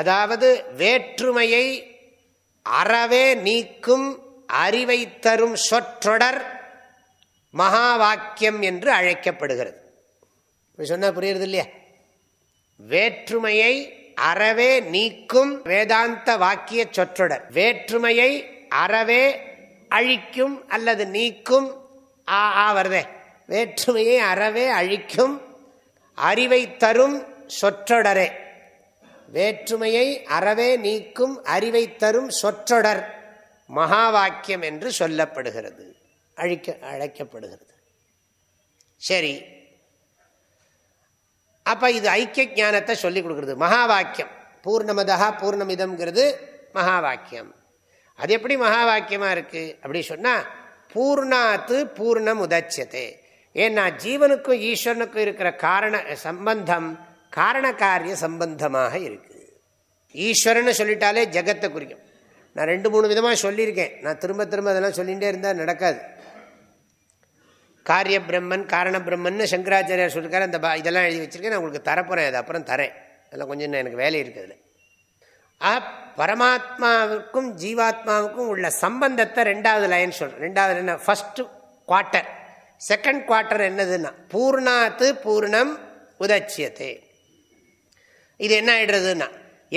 அதாவது வேற்றுமையை அறவே நீக்கும் அறிவை தரும் சொற்றொடர் மகா வாக்கியம் என்று அழைக்கப்படுகிறது இப்படி சொன்னால் புரியுறது இல்லையா வேற்றுமையை அறவே நீக்கும் வேதாந்த வாக்கிய சொற்றொடர் வேற்றுமையை அறவே அழிக்கும் அல்லது நீக்கும் ஆ வேற்றுமையை அறவே அழிக்கும் அறிவை தரும் சொற்றொடரே வேற்றுமையை அறவே நீக்கும் அறிவை தரும் சொற்றொடர் மகா வாக்கியம் என்று சொல்லப்படுகிறது அழிக்க அழைக்கப்படுகிறது சரி அப்போ இது ஐக்கிய ஞானத்தை சொல்லி கொடுக்குறது மகா வாக்கியம் பூர்ணமதா பூர்ணமிதம்ங்கிறது மகா வாக்கியம் அது எப்படி மகா வாக்கியமாக இருக்குது அப்படி சொன்னால் பூர்ணாத்து பூர்ணம் உதச்சதே ஏன்னா ஜீவனுக்கும் ஈஸ்வரனுக்கும் இருக்கிற காரண சம்பந்தம் காரண காரிய சம்பந்தமாக இருக்குது ஈஸ்வரன்னு சொல்லிட்டாலே ஜெகத்தை குறிக்கும் நான் ரெண்டு மூணு விதமாக சொல்லியிருக்கேன் நான் திரும்ப திரும்ப அதெல்லாம் சொல்லிகிட்டே இருந்தால் நடக்காது காரிய பிரம்மன் காரண பிரம்மன் சங்கராச்சாரியார் சொல்லியிருக்காரு அந்த இதெல்லாம் எழுதி வச்சுருக்கேன் நான் உங்களுக்கு தரப்போகிறேன் அது அப்புறம் தரேன் அதெல்லாம் கொஞ்சம் எனக்கு வேலை இருக்குது ஆ பரமாத்மாவுக்கும் ஜீவாத்மாவுக்கும் உள்ள சம்பந்தத்தை ரெண்டாவது லைன் சொல்கிறேன் ரெண்டாவது என்ன ஃபஸ்ட்டு குவார்ட்டர் செகண்ட் குவார்ட்டர் என்னதுன்னா பூர்ணாத்து பூர்ணம் உதச்சியத்தே இது என்ன ஆயிடுறதுன்னா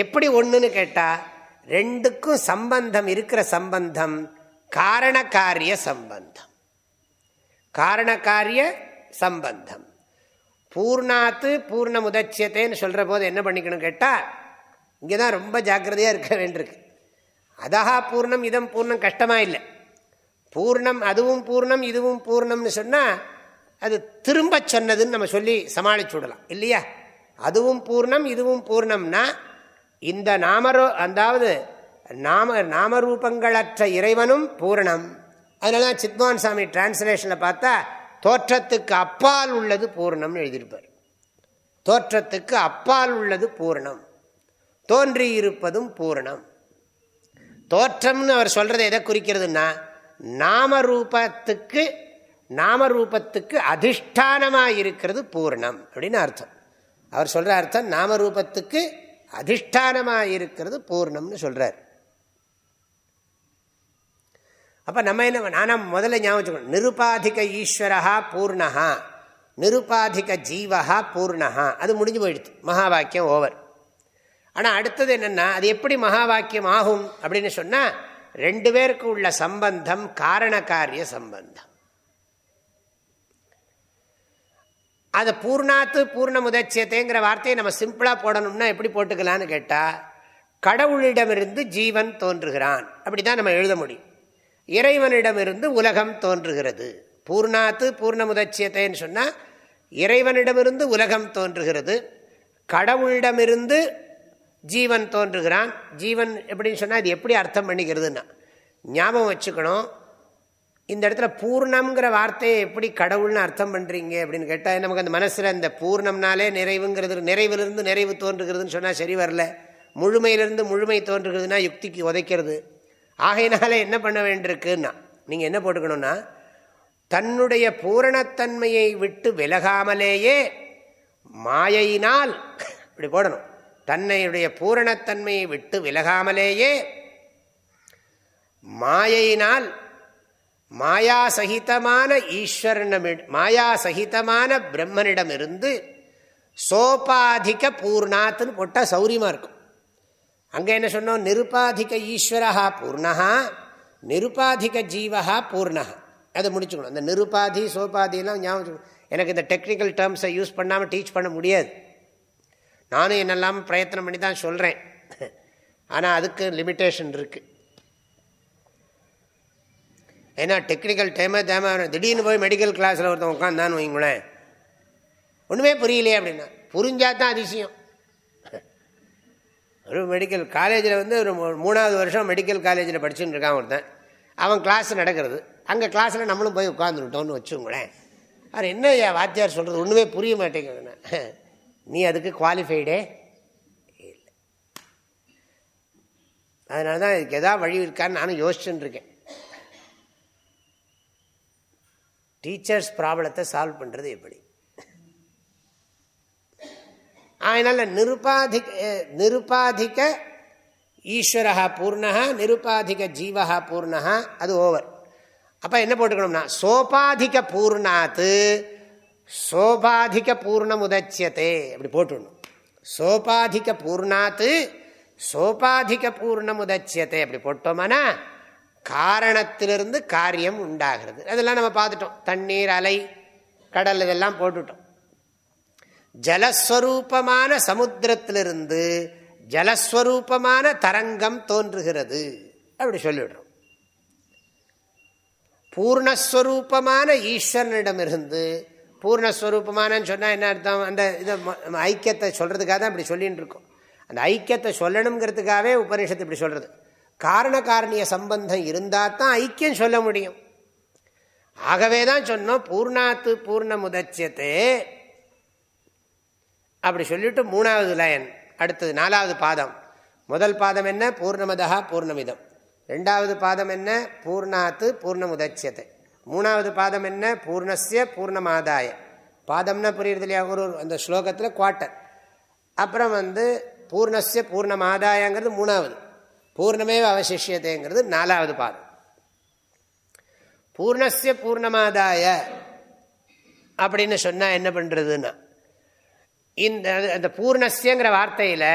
எப்படி ஒன்றுன்னு கேட்டால் ரெண்டுக்கும் சம்பந்தம் இருக்கிற சம்பந்தம் காரண காரிய சம்பந்தம் காரணக்காரிய சம்பந்தம் பூர்ணாத்து பூர்ண முதட்சியத்தைன்னு சொல்கிற போது என்ன பண்ணிக்கணும் கேட்டால் இங்கே தான் ரொம்ப ஜாக்கிரதையாக இருக்க வேண்டியிருக்கு அதஹா பூர்ணம் இதம் பூர்ணம் கஷ்டமாக இல்லை பூர்ணம் அதுவும் பூர்ணம் இதுவும் பூர்ணம்னு சொன்னால் அது திரும்ப சொன்னதுன்னு நம்ம சொல்லி சமாளிச்சு விடலாம் இல்லையா அதுவும் பூர்ணம் இதுவும் பூர்ணம்னா இந்த நாமரோ அதாவது நாம நாமரூபங்களற்ற இறைவனும் பூர்ணம் அதனால சித்வான் சாமி டிரான்ஸ்லேஷனில் பார்த்தா தோற்றத்துக்கு அப்பால் உள்ளது பூர்ணம்னு எழுதியிருப்பார் தோற்றத்துக்கு அப்பால் உள்ளது பூர்ணம் தோன்றி இருப்பதும் பூர்ணம் தோற்றம்னு அவர் சொல்கிறது எதை குறிக்கிறதுனா நாம ரூபத்துக்கு நாம ரூபத்துக்கு அதிஷ்டானமாக இருக்கிறது பூர்ணம் அப்படின்னு அர்த்தம் அவர் சொல்கிற அர்த்தம் நாம ரூபத்துக்கு அதிஷ்டானமாக இருக்கிறது பூர்ணம்னு சொல்கிறார் அப்போ நம்ம என்ன நானும் முதல்ல ஞாபகம் நிருபாதிக ஈஸ்வரா பூர்ணஹா நிருபாதிக ஜீவஹா பூர்ணஹா அது முடிஞ்சு போயிடுச்சு மகா வாக்கியம் ஓவர் ஆனால் அடுத்தது என்னென்னா அது எப்படி மகா வாக்கியம் ஆகும் அப்படின்னு சொன்னால் ரெண்டு பேருக்கு உள்ள சம்பந்தம் காரண காரிய சம்பந்தம் அதை பூர்ணாத்து பூர்ண முதட்சியத்தைங்கிற வார்த்தையை நம்ம சிம்பிளாக போடணும்னா எப்படி போட்டுக்கலான்னு கேட்டால் கடவுளிடமிருந்து ஜீவன் தோன்றுகிறான் அப்படி தான் நம்ம எழுத முடியும் இறைவனிடமிருந்து உலகம் தோன்றுகிறது பூர்ணாத்து பூர்ணமுதட்சியத்தைன்னு சொன்னால் இறைவனிடமிருந்து உலகம் தோன்றுகிறது கடவுளிடமிருந்து ஜீவன் தோன்றுகிறான் ஜீவன் எப்படின்னு சொன்னால் அது எப்படி அர்த்தம் பண்ணிக்கிறதுன்னா ஞாபகம் வச்சுக்கணும் இந்த இடத்துல பூர்ணம்ங்கிற வார்த்தையை எப்படி கடவுள்னு அர்த்தம் பண்ணுறீங்க அப்படின்னு கேட்டால் நமக்கு அந்த மனசில் இந்த பூர்ணம்னாலே நிறைவுங்கிறது நிறைவிலிருந்து நிறைவு தோன்றுகிறதுன்னு சொன்னால் சரி வரல முழுமையிலிருந்து முழுமை தோன்றுகிறதுனா யுக்திக்கு உதைக்கிறது ஆகையினால என்ன பண்ண வேண்டியிருக்குன்னா நீங்கள் என்ன போட்டுக்கணும்னா தன்னுடைய பூரணத்தன்மையை விட்டு விலகாமலேயே மாயையினால் இப்படி போடணும் தன்னையுடைய பூரணத்தன்மையை விட்டு விலகாமலேயே மாயையினால் மாயா சகிதமான ஈஸ்வரனமி மாயா சகிதமான பிரம்மனிடமிருந்து சோபாதிக பூர்ணாத்துன்னு போட்டால் சௌரியமாக இருக்கும் அங்கே என்ன சொன்னோம் நிருபாதிக ஈஸ்வரா பூர்ணா நிருபாதிக ஜீவா பூர்ணா அதை முடிச்சுக்கணும் அந்த நிருபாதி சோபாதிலாம் ஞாபகம் எனக்கு இந்த டெக்னிக்கல் டேர்ம்ஸை யூஸ் பண்ணாமல் டீச் பண்ண முடியாது நானும் என்னெல்லாம் பிரயத்தனம் பண்ணி தான் சொல்கிறேன் ஆனால் அதுக்கு லிமிட்டேஷன் இருக்குது ஏன்னா டெக்னிக்கல் டைமே தேம திடீர்னு போய் மெடிக்கல் கிளாஸில் ஒருத்தன் உட்காந்தான்னு வைங்களேன் ஒன்றுமே புரியலையே அப்படின்னா புரிஞ்சால் தான் அதிசயம் ஒரு மெடிக்கல் காலேஜில் வந்து ஒரு மூணாவது வருஷம் மெடிக்கல் காலேஜில் படிச்சுட்டு இருக்கான் ஒருத்தன் அவன் கிளாஸ் நடக்கிறது அங்கே கிளாஸில் நம்மளும் போய் உட்காந்துருட்டோம்னு வச்சுங்களேன் அவர் என்ன வாத்தியார் சொல்கிறது ஒன்றுமே புரிய மாட்டேங்குதுண்ணா நீ அதுக்கு குவாலிஃபைடே இல்லை அதனால தான் இதுக்கு எதா வழி இருக்கான்னு நானும் யோசிச்சுட்டு இருக்கேன் டீச்சர்ஸ் ப்ராப்ளத்தை சால்வ் பண்ணுறது எப்படி அதனால நிருபாதி நிருபாதிக ஈஸ்வரா பூர்ணா நிருபாதிக ஜீவகா பூர்ணா அது ஓவர் அப்போ என்ன போட்டுக்கணும்னா சோபாதிக பூர்ணாத்து சோபாதிக பூர்ணம் உதச்சியதே அப்படி போட்டுடணும் சோபாதிக பூர்ணாத்து சோபாதிக பூர்ணம் உதச்சியத்தை அப்படி போட்டோம்னா காரணத்திலிருந்து காரியம் உண்டாகிறது அதெல்லாம் நம்ம பார்த்துட்டோம் தண்ணீர் அலை கடல் இதெல்லாம் போட்டுட்டோம் ஜலஸ்வரூபமான சமுத்திரத்திலிருந்து ஜலஸ்வரூபமான தரங்கம் தோன்றுகிறது அப்படி சொல்லிவிடுறோம் பூர்ணஸ்வரூபமான ஈஸ்வரனிடமிருந்து பூர்ணஸ்வரூபமானன்னு சொன்னால் என்ன அர்த்தம் அந்த இதை ஐக்கியத்தை சொல்கிறதுக்காக தான் இப்படி சொல்லிகிட்டு இருக்கோம் அந்த ஐக்கியத்தை சொல்லணுங்கிறதுக்காகவே உபநிஷத்து இப்படி சொல்கிறது காரண காரணிய சம்பந்தம் இருந்தால் தான் ஐக்கியம் சொல்ல முடியும் ஆகவே தான் சொன்னோம் பூர்ணாத்து முதட்சியத்தை அப்படி சொல்லிவிட்டு மூணாவது லயன் அடுத்தது நாலாவது பாதம் முதல் பாதம் என்ன பூர்ணமதா பூர்ணமிதம் ரெண்டாவது பாதம் என்ன பூர்ணாத்து பூர்ணமுதட்சியத்தை மூணாவது பாதம் என்ன பூர்ணசிய பூர்ணமாதாய பாதம்னா புரியுறது இல்லையா ஒரு அந்த ஸ்லோகத்தில் குவாட்டர் அப்புறம் வந்து பூர்ணசிய பூர்ணமாதாயங்கிறது மூணாவது பூர்ணமே அவசிஷியத்தைங்கிறது நாலாவது பாதம் பூர்ணசிய பூர்ணமாதாய அப்படின்னு சொன்னால் என்ன பண்ணுறதுன்னா இந்த அந்த பூர்ணஸ்யங்கிற வார்த்தையில்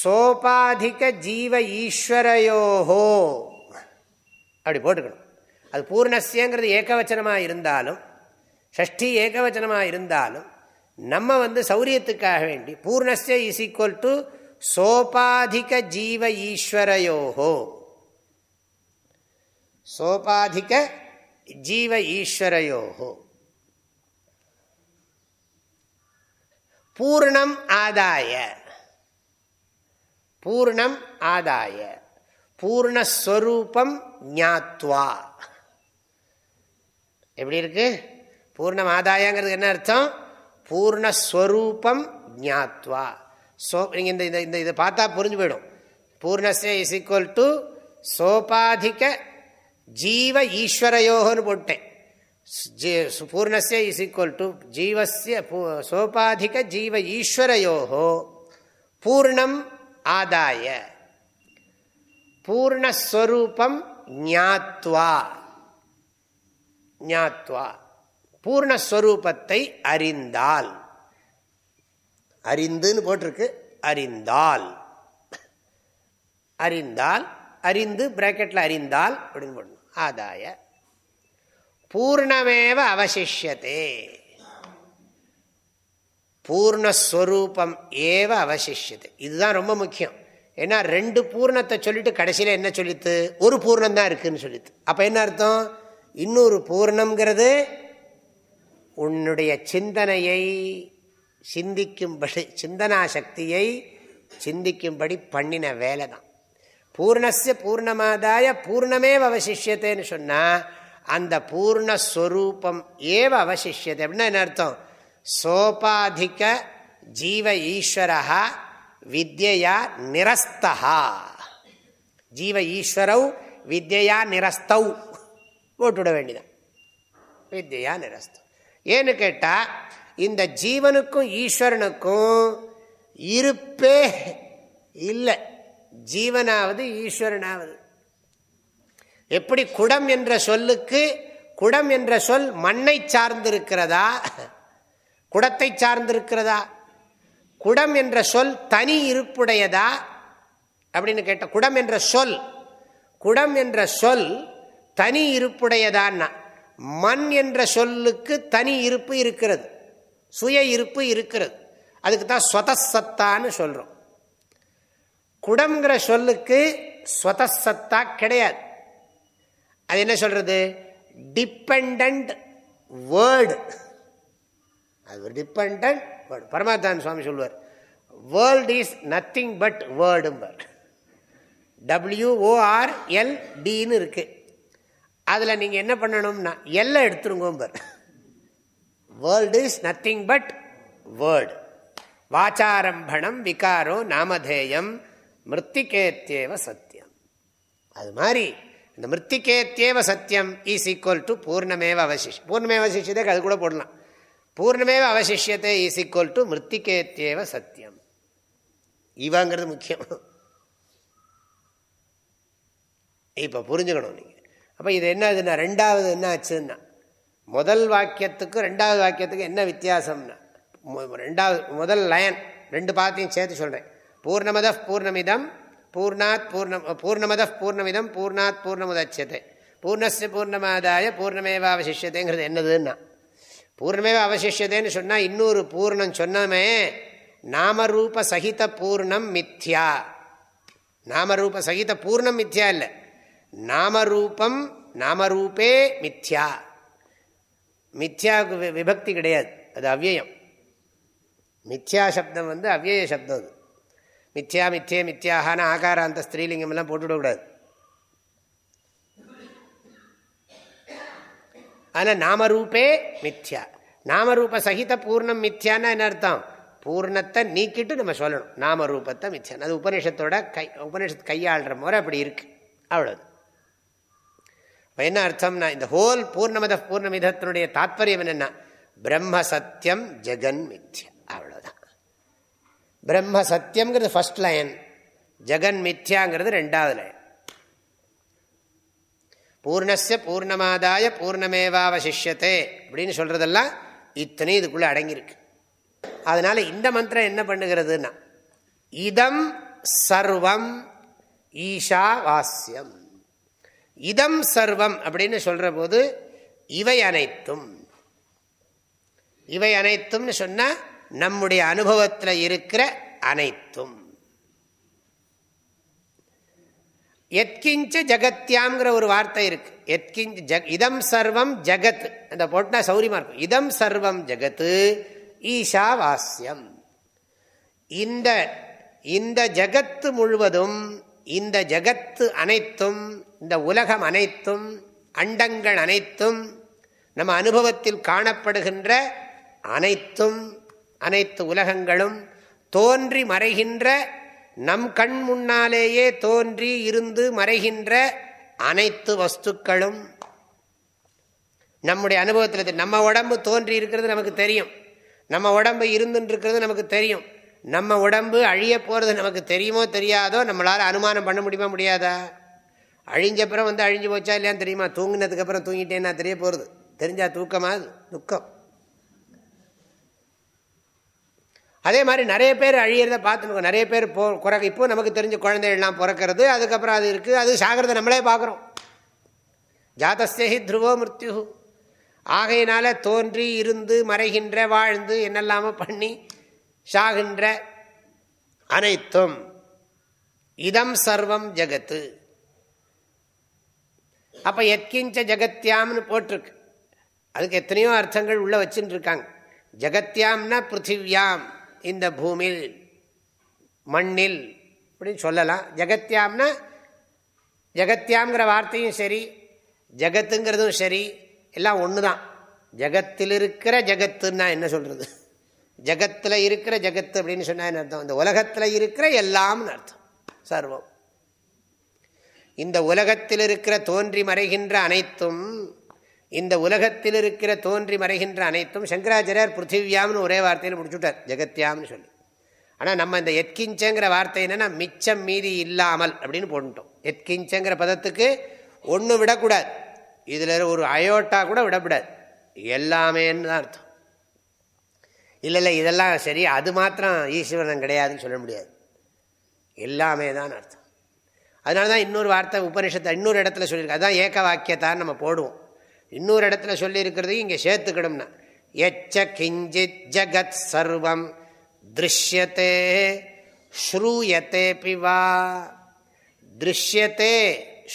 சோபாதிக ஜீவ ஈஸ்வரையோஹோ அப்படி போட்டுக்கணும் அது பூர்ணசியங்கிறது ஏகவச்சனமாக இருந்தாலும் ஷஷ்டி ஏகவச்சனமாக இருந்தாலும் நம்ம வந்து சௌரியத்துக்காக வேண்டி பூர்ணசிய இஸ் ஈக்குவல் டு சோபாதிக ஜீவ ஈஸ்வரையோஹோ சோபாதிக ஜீவ ஈஸ்வரையோஹோ பூர்ணம் ஆதாய பூர்ணம் ஆதாய பூர்ணஸ்வரூபம் ஞாத்வா எப்படி இருக்கு பூர்ணம் ஆதாயங்கிறது என்ன அர்த்தம் பூர்ணஸ்வரூபம் ஞாத்வா சோ நீங்கள் இந்த இந்த இதை பார்த்தா புரிஞ்சு போயிடும் பூர்ணசே இஸ் ஈக்குவல் டு சோபாதிக ஜீவ ஈஸ்வரயோகன்னு போட்டேன் சுபூர்ணஸ் இஸ் ஈக்குவல் டு ஜீவசிய சோபாதிக ஜீவ ஈஸ்வரையோகோ பூர்ணம் ஆதாய பூர்ணஸ்வரூபம் ஞாத்வா ஞாத்வா பூர்ணஸ்வரூபத்தை அறிந்தால் அறிந்துன்னு போட்டிருக்கு அறிந்தால் அறிந்தால் அறிந்து பிராக்கெட்டில் அறிந்தால் அப்படின்னு போடணும் ஆதாய பூர்ணமேவ அவசிஷியத்தே பூர்ணஸ்வரூபம் ஏவ அவசிஷியது இதுதான் ரொம்ப முக்கியம் ஏன்னா ரெண்டு பூர்ணத்தை சொல்லிட்டு கடைசியில் என்ன சொல்லித்து ஒரு பூர்ணம் தான் இருக்குதுன்னு சொல்லித்து அப்போ என்ன அர்த்தம் இன்னொரு பூர்ணம்ங்கிறது உன்னுடைய சிந்தனையை சிந்திக்கும்படி சிந்தனா சக்தியை சிந்திக்கும்படி பண்ணின வேலை தான் பூர்ணஸ்ய பூர்ணமாதாய பூர்ணமே அவசிஷத்தேன்னு சொன்னால் அந்த பூர்ணஸ்வரூபம் ஏவ அவசிஷியது அப்படின்னா என்ன அர்த்தம் சோபாதிக்க ஜீவ ஈஸ்வரா வித்யா நிரஸ்தா ஜீவ ஈஸ்வரவ் வித்யா நிரஸ்தௌ போட்டுவிட வேண்டியதான் வித்யா நிரஸ்தவ் ஏன்னு கேட்டால் இந்த ஜீவனுக்கும் ஈஸ்வரனுக்கும் இருப்பே இல்லை ஜீவனாவது ஈஸ்வரனாவது எப்படி குடம் என்ற சொல்லுக்கு குடம் என்ற சொல் மண்ணை சார்ந்திருக்கிறதா குடத்தை சார்ந்திருக்கிறதா குடம் என்ற சொல் தனி இருப்புடையதா அப்படின்னு கேட்ட குடம் என்ற சொல் குடம் என்ற சொல் தனி இருப்புடையதான்னா மண் என்ற சொல்லுக்கு தனி இருப்பு இருக்கிறது சுய இருப்பு இருக்கிறது அதுக்கு தான் சொதசத்தான்னு சொல்கிறோம் குடம்ங்கிற சொல்லுக்கு சொதசத்தா கிடையாது அது என்ன சொல்கிறது டிபெண்ட் வேர்டு அது ஒரு டிபெண்ட் வேர்டு பரமாத்தான் சுவாமி சொல்வார் வேர்ல்ட் இஸ் நத்திங் பட் வேர்டும்பர் டபிள்யூஓஆர் எல் டின்னு இருக்கு அதில் நீங்கள் என்ன பண்ணணும்னா எல்லை எடுத்துருங்கோம்பர் world is nothing but word வாச்சாரம்பணம் விகாரோ நாமதேயம் மிருத்திகேத்தேவ சத்தியம் அது மாதிரி இந்த மிருத்திகேத்தியேவ சத்தியம் இஸ் ஈக்குவல் டு பூர்ணமேவ அவசிஷ் பூர்ணமேவ அவசிஷத்துக்கு அது கூட போடலாம் பூர்ணமேவ அவசிஷத்தை இஸ் ஈக்குவல் டு மிருத்திகேத்தியேவ சத்தியம் இவாங்கிறது முக்கியம் இப்போ புரிஞ்சுக்கணும் நீங்கள் அப்போ இது என்ன இதுன்னா ரெண்டாவது என்ன ஆச்சுன்னா முதல் வாக்கியத்துக்கும் ரெண்டாவது வாக்கியத்துக்கும் என்ன வித்தியாசம்னா ரெண்டாவது முதல் லயன் ரெண்டு பாத்தையும் சேர்த்து சொல்கிறேன் பூர்ணமத பூர்ணமிதம் பூர்ணாத் பூர்ணம் பூர்ணமத பூர்ணமிதம் பூர்ணாத் பூர்ணமுதட்சத்தை பூர்ணஸ்ய பூர்ணமாதாய பூர்ணமேவ அவசிஷத்தைங்கிறது என்னதுன்னா பூர்ணமேவ அவசிஷத்தைன்னு சொன்னால் இன்னொரு பூர்ணம் சொன்னமே நாமரூப சகித பூர்ணம் மித்யா நாமரூப சகித பூர்ணம் மித்யா இல்லை நாமரூபம் நாமரூபே மித்யா மித்யாவுக்கு விபக்தி கிடையாது அது அவ்யயம் மித்யா சப்தம் வந்து அவ்யய சப்தம் அது மித்யா மித்தியே மித்யாகான ஆகார அந்த எல்லாம் போட்டுவிடக்கூடாது ஆனால் நாமரூபே மித்யா நாமரூப சகித பூர்ணம் மித்யான்னா என்ன அர்த்தம் பூர்ணத்தை நீக்கிட்டு நம்ம சொல்லணும் நாமரூபத்தை மிச்சம் அது உபநிஷத்தோட கை உபனிஷத்து கையாளுற முறை அப்படி இருக்கு அவ்வளவு என்ன அர்த்தம்னா இந்த ஹோல் பூர்ணமத பூர்ணமிதத்தினுடைய தாத்பரியம் என்னென்னா பிரம்ம சத்தியம் ஜெகன் மித்யா பிரம்ம சத்தியம்ங்கிறது ஃபஸ்ட் லைன் ஜெகன் மித்யாங்கிறது ரெண்டாவது லைன் பூர்ணஸ்ய பூர்ணமாதாய பூர்ணமேவாவசிஷத்தே அப்படின்னு சொல்கிறதெல்லாம் இத்தனை இதுக்குள்ளே அடங்கியிருக்கு அதனால் இந்த மந்திரம் என்ன பண்ணுகிறதுன்னா இதம் சர்வம் ஈஷா வாஸ்யம் இதம் சர்வம் அப்படின்னு சொல்ற போது இவை அனைத்தும் இவை அனைத்தும்னு சொன்னால் நம்முடைய அனுபவத்தில் இருக்கிற அனைத்தும் எத்கிஞ்ச ஜகத்யாங்கிற ஒரு வார்த்தை இருக்கு எத்கிஞ்ச ஜ இதம் சர்வம் ஜகத் அந்த போட்டா சௌரியமா இருக்கும் இதம் சர்வம் ஜகத்து ஈஷாவாஸ்யம் இந்த இந்த ஜகத்து முழுவதும் இந்த ஜகத்து அனைத்தும் இந்த உலகம் அனைத்தும் அண்டங்கள் அனைத்தும் நம்ம அனுபவத்தில் காணப்படுகின்ற அனைத்தும் அனைத்து உலகங்களும் தோன்றி மறைகின்ற நம் கண் முன்னாலேயே தோன்றி இருந்து மறைகின்ற அனைத்து வஸ்துக்களும் நம்முடைய அனுபவத்தில் நம்ம உடம்பு தோன்றி இருக்கிறது நமக்கு தெரியும் நம்ம உடம்பு இருந்துருக்கிறது நமக்கு தெரியும் நம்ம உடம்பு அழிய போகிறது நமக்கு தெரியுமோ தெரியாதோ நம்மளால் அனுமானம் பண்ண முடியுமா முடியாதா அழிஞ்சப்புறம் வந்து அழிஞ்சு போச்சா இல்லையான்னு தெரியுமா தூங்கினதுக்கப்புறம் தூங்கிட்டேன்னா தெரிய போகிறது தெரிஞ்சால் தூக்கமாக துக்கம் அதே மாதிரி நிறைய பேர் அழியிறத பார்த்துருக்கோம் நிறைய பேர் போ குறை இப்போ நமக்கு தெரிஞ்ச குழந்தைகள்லாம் பிறக்கிறது அதுக்கப்புறம் அது இருக்குது அது சாகிறத நம்மளே பார்க்குறோம் ஜாதஸ்தேகி த்ருவோ மிருத்யு ஆகையினால தோன்றி இருந்து மறைகின்ற வாழ்ந்து என்னெல்லாமோ பண்ணி சாகின்ற அனைத்தும் இதம் சர்வம் ஜகத்து அப்போ எத்கிஞ்ச ஜகத்யாம்னு போட்டிருக்கு அதுக்கு எத்தனையோ அர்த்தங்கள் உள்ளே வச்சுன்னு இருக்காங்க ஜகத்யாம்னா பிருத்திவியாம் இந்த பூமியில் மண்ணில் அப்படின்னு சொல்லலாம் ஜெகத்யாம்னா ஜெகத்யாம்ங்கிற வார்த்தையும் சரி ஜெகத்துங்கிறதும் சரி எல்லாம் ஒன்று தான் ஜெகத்தில் இருக்கிற ஜெகத்துன்னா என்ன சொல்கிறது ஜெகத்தில் இருக்கிற ஜெகத்து அப்படின்னு சொன்னால் அர்த்தம் இந்த உலகத்தில் இருக்கிற எல்லாம்னு அர்த்தம் சர்வம் இந்த உலகத்தில் இருக்கிற தோன்றி மறைகின்ற அனைத்தும் இந்த உலகத்தில் இருக்கிற தோன்றி மறைகின்ற அனைத்தும் சங்கராச்சாரியார் பிருத்திவியாம்னு ஒரே வார்த்தையில் முடிச்சுட்டார் ஜெகத்யாம்னு சொல்லி ஆனால் நம்ம இந்த எத்கிஞ்சங்கிற வார்த்தை என்னென்னா மிச்சம் மீதி இல்லாமல் அப்படின்னு போட்டுட்டோம் எத்கிஞ்சங்கிற பதத்துக்கு ஒன்று விடக்கூடாது இதில் ஒரு அயோட்டா கூட விடக்கூடாது எல்லாமேன்னு தான் அர்த்தம் இல்லை இல்லை இதெல்லாம் சரி அது மாத்திரம் ஈஸ்வரன் கிடையாதுன்னு சொல்ல முடியாது எல்லாமே தான் அர்த்தம் அதனால தான் இன்னொரு வார்த்தை உபனிஷத்தை இன்னொரு இடத்துல சொல்லியிருக்கேன் அதுதான் ஏக்க வாக்கியத்தான் நம்ம போடுவோம் இன்னொரு இடத்துல சொல்லியிருக்கிறதையும் இங்கே சேர்த்துக்கணும்னா எச்ச கிஞ்சித் ஜகத் சர்வம் திருஷ்யத்தே ஸ்ரூயத்தே பிவா திருஷ்யத்தே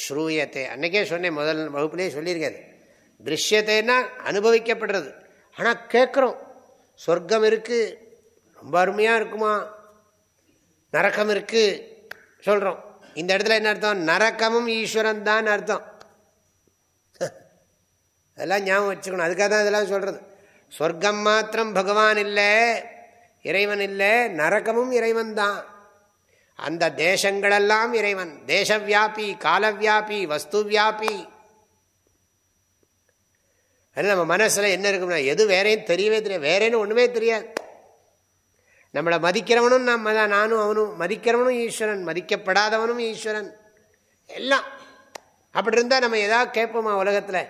ஸ்ரூயத்தே அன்னைக்கே சொன்னேன் முதல் வகுப்புலேயே சொல்லியிருக்காது திருஷ்யத்தேன்னா அனுபவிக்கப்படுறது ஆனால் கேட்குறோம் சொர்க்கம் இருக்குது ரொம்ப அருமையாக இருக்குமா நரக்கம் இருக்குது சொல்கிறோம் இந்த இடத்துல என்ன அர்த்தம் நரக்கமும் ஈஸ்வரன் தான் அர்த்தம் அதெல்லாம் ஞாபகம் வச்சுக்கணும் அதுக்காக தான் இதெல்லாம் சொல்கிறது சொர்க்கம் மாத்திரம் பகவான் இல்லை இறைவன் இல்லை நரகமும் இறைவன் தான் அந்த தேசங்களெல்லாம் இறைவன் தேசவியாபி காலவியாபி வியாபி அதில் நம்ம மனசில் என்ன இருக்கும்னா எது வேறேன்னு தெரியவே தெரியாது வேறேன்னு ஒன்றுமே தெரியாது நம்மளை மதிக்கிறவனும் நம்ம தான் நானும் அவனும் மதிக்கிறவனும் ஈஸ்வரன் மதிக்கப்படாதவனும் ஈஸ்வரன் எல்லாம் அப்படி இருந்தால் நம்ம எதாவது கேட்போமா உலகத்தில்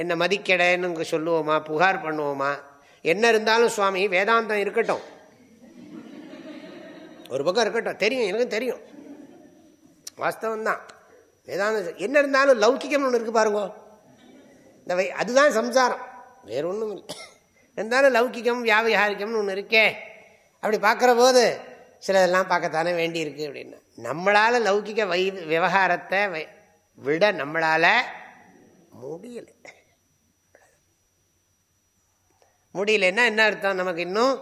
என்னை மதிக்கடைன்னு சொல்லுவோமா புகார் பண்ணுவோமா என்ன இருந்தாலும் சுவாமி வேதாந்தம் இருக்கட்டும் ஒரு பக்கம் இருக்கட்டும் தெரியும் எனக்கும் தெரியும் வாஸ்தவம் தான் வேதாந்தம் என்ன இருந்தாலும் லௌக்கிகம் ஒன்று இருக்குது பாருங்க இந்த வை அதுதான் சம்சாரம் வேறு ஒன்றும் இல்லை இருந்தாலும் லௌக்கிகம் வியாபகாரிக்கம்னு ஒன்று இருக்கே அப்படி பார்க்குற போது சிலதெல்லாம் பார்க்கத்தானே வேண்டி இருக்குது அப்படின்னா நம்மளால் லௌகிக வை விவகாரத்தை விட நம்மளால் முடியலை முடியலன்னா என்ன அர்த்தம் நமக்கு இன்னும்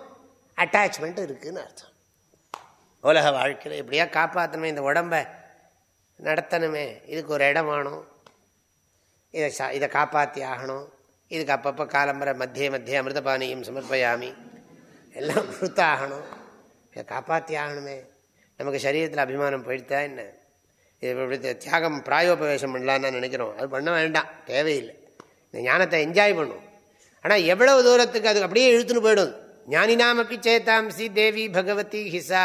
அட்டாச்மெண்ட் இருக்குதுன்னு அர்த்தம் உலக வாழ்க்கையில் எப்படியா காப்பாற்றணுமே இந்த உடம்பை நடத்தணுமே இதுக்கு ஒரு இடம் வேணும் இதை சா இதை காப்பாற்றி ஆகணும் இதுக்கு அப்பப்போ காலம்பரை மத்திய மத்திய அமிர்தபானியும் சமர்ப்பயாமி எல்லாம் அமிர்த இதை காப்பாற்றி ஆகணுமே நமக்கு சரீரத்தில் அபிமானம் தான் என்ன இது தியாகம் பிராயோபவேசம் பண்ணலான்னு நினைக்கிறோம் அது பண்ண வேண்டாம் தேவையில்லை இந்த ஞானத்தை என்ஜாய் பண்ணுவோம் ஆனால் எவ்வளவு தூரத்துக்கு அது அப்படியே இழுத்துன்னு போயிடும் ஞானினாமப்பி சேதாம்சி தேவி பகவதி ஹிசா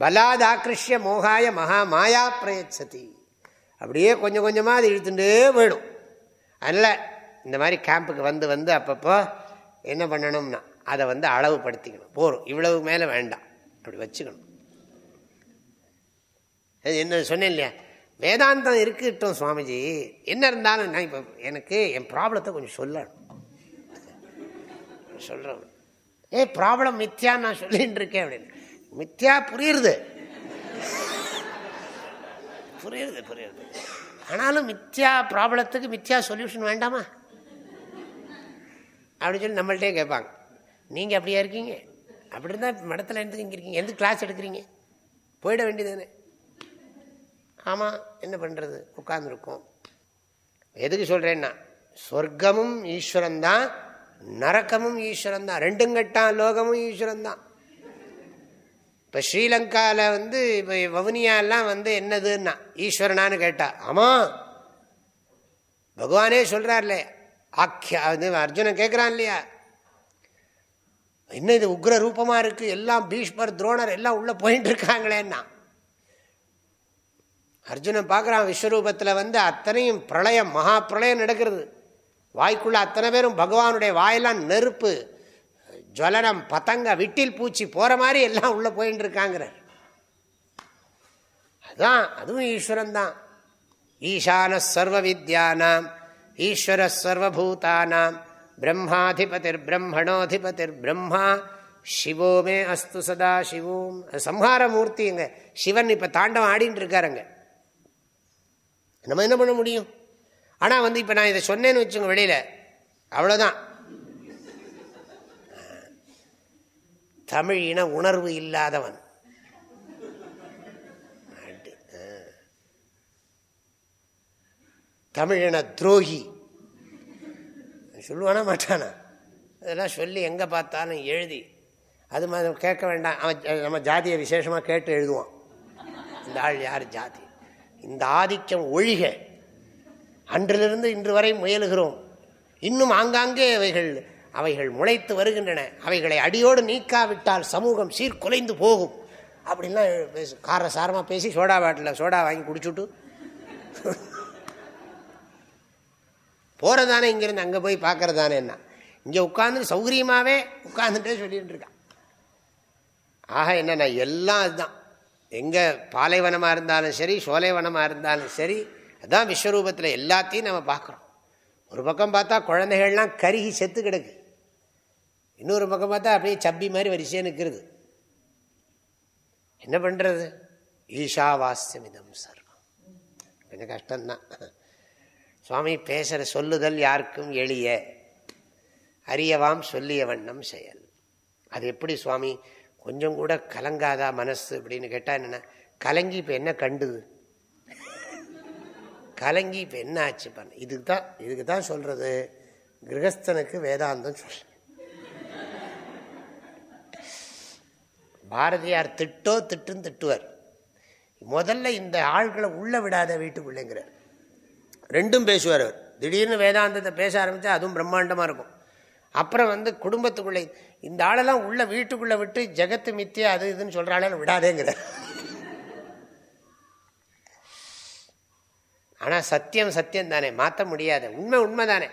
பலாத் ஆக்ரிஷ்ய மோகாய மகா மாயா பிரயச்சதி அப்படியே கொஞ்சம் கொஞ்சமாக அது இழுத்துட்டே போயிடும் அதில் இந்த மாதிரி கேம்புக்கு வந்து வந்து அப்பப்போ என்ன பண்ணணும்னா அதை வந்து அளவுபடுத்திக்கணும் போகிறோம் இவ்வளவு மேலே வேண்டாம் அப்படி வச்சுக்கணும் அது என்ன சொன்னேன் இல்லையா வேதாந்தம் இருக்கட்டும் சுவாமிஜி என்ன இருந்தாலும் நான் இப்போ எனக்கு என் ப்ராப்ளத்தை கொஞ்சம் சொல்லணும் சொல்கிறவன் ஏ ப்ராப்ளம் மித்யா நான் சொல்லின்னு இருக்கேன் அப்படின்னு மித்யா புரியுது புரியுது புரியுது ஆனாலும் மித்யா ப்ராப்ளத்துக்கு மித்யா சொல்யூஷன் வேண்டாமா அப்படின்னு சொல்லி நம்மள்டே கேட்பாங்க நீங்கள் அப்படியா இருக்கீங்க அப்படி இருந்தால் மடத்தில் எந்த இங்கே இருக்கீங்க எந்த கிளாஸ் எடுக்கிறீங்க போயிட வேண்டியதுன்னு ஆமாம் என்ன பண்ணுறது உட்காந்துருக்கோம் எதுக்கு சொல்கிறேன்னா சொர்க்கமும் ஈஸ்வரன் தான் நரக்கமும் ஈஸ்வரன் தான் ரெண்டும் கட்டான் லோகமும் ஈஸ்வரன் தான் இப்போ ஸ்ரீலங்காவில் வந்து இப்போ வவுனியாலாம் வந்து என்னதுன்னா ஈஸ்வரனான்னு கேட்டா ஆமாம் பகவானே சொல்கிறார்லே ஆக்கியா வந்து அர்ஜுனன் கேட்குறான் இல்லையா என்ன இது உக்ர ரூபமாக இருக்குது எல்லாம் பீஷ்மர் துரோணர் எல்லாம் உள்ளே போயிட்டு இருக்காங்களேன்னா அர்ஜுனன் பார்க்குறான் விஸ்வரூபத்தில் வந்து அத்தனையும் பிரளயம் மகா பிரளயம் நடக்கிறது வாய்க்குள்ளே அத்தனை பேரும் பகவானுடைய வாயெல்லாம் நெருப்பு ஜலனம் பத்தங்க விட்டில் பூச்சி போகிற மாதிரி எல்லாம் உள்ளே போயின்னு இருக்காங்கிறார் அதுதான் அதுவும் ஈஸ்வரன் தான் ஈசான சர்வ வித்யானாம் ஈஸ்வர சர்வபூதானாம் பிரம்மாதிபதிர் பிரம்மணோதிபதிர் பிரம்மா சிவோமே அஸ்து சதா சிவோம் மூர்த்திங்க சிவன் இப்போ தாண்டம் ஆடின்னு இருக்காருங்க நம்ம என்ன பண்ண முடியும் ஆனால் வந்து இப்போ நான் இதை சொன்னேன்னு வச்சுங்க வெளியில் அவ்வளோதான் தமிழ் இன உணர்வு இல்லாதவன் தமிழின துரோகி சொல்லுவானா மாட்டானா அதெல்லாம் சொல்லி எங்கே பார்த்தாலும் எழுதி அது மாதிரி கேட்க வேண்டாம் அவன் நம்ம ஜாதியை விசேஷமாக கேட்டு எழுதுவான் இந்த ஆள் யார் ஜாதி இந்த ஆதிக்கம் ஒழிகை அன்றிலிருந்து இன்று வரை முயலுகிறோம் இன்னும் ஆங்காங்கே அவைகள் அவைகள் முளைத்து வருகின்றன அவைகளை அடியோடு நீக்காவிட்டால் சமூகம் சீர்குலைந்து போகும் அப்படின்லாம் கார காரசாரமாக பேசி சோடா பாட்டில் சோடா வாங்கி குடிச்சுட்டு போகிறதானே இங்கேருந்து அங்கே போய் பார்க்கறதானே என்ன இங்கே உட்காந்து சௌகரியமாகவே உட்காந்துட்டே சொல்லிகிட்டு இருக்கான் ஆக என்னென்ன எல்லாம் அதுதான் எங்கே பாலைவனமாக இருந்தாலும் சரி சோலைவனமாக இருந்தாலும் சரி அதுதான் விஸ்வரூபத்தில் எல்லாத்தையும் நம்ம பார்க்குறோம் ஒரு பக்கம் பார்த்தா குழந்தைகள்லாம் கருகி செத்து கிடக்கு இன்னொரு பக்கம் பார்த்தா அப்படியே சப்பி மாதிரி வரிசையாக நிற்கிறது என்ன பண்ணுறது ஈஷாவாஸ்யமிதம் சர்வம் கொஞ்சம் கஷ்டம்தான் சுவாமி பேசுகிற சொல்லுதல் யாருக்கும் எளிய அறியவாம் சொல்லிய வண்ணம் செயல் அது எப்படி சுவாமி கொஞ்சம் கூட கலங்காதா மனசு அப்படின்னு கேட்டால் என்னென்ன கலங்கி இப்போ என்ன கண்டுது கலங்கி இப்போ என்ன ஆச்சு பண்ண இதுக்கு தான் இதுக்கு தான் சொல்கிறது கிரகஸ்தனுக்கு வேதாந்தம் சொல் பாரதியார் திட்டோ திட்டுன்னு திட்டுவார் முதல்ல இந்த ஆள்களை உள்ளே விடாத வீட்டுக்குள்ளேங்கிறார் ரெண்டும் பேசுவார் அவர் திடீர்னு வேதாந்தத்தை பேச ஆரம்பித்தா அதுவும் பிரம்மாண்டமாக இருக்கும் அப்புறம் வந்து குடும்பத்துக்குள்ளே இந்த ஆளெல்லாம் உள்ள வீட்டுக்குள்ளே விட்டு ஜெகத்து மித்தியா அது இதுன்னு சொல்கிற ஆளெல்லாம் விடாதேங்கிறார் ஆனால் சத்தியம் சத்தியம் தானே மாற்ற முடியாது உண்மை உண்மை தானே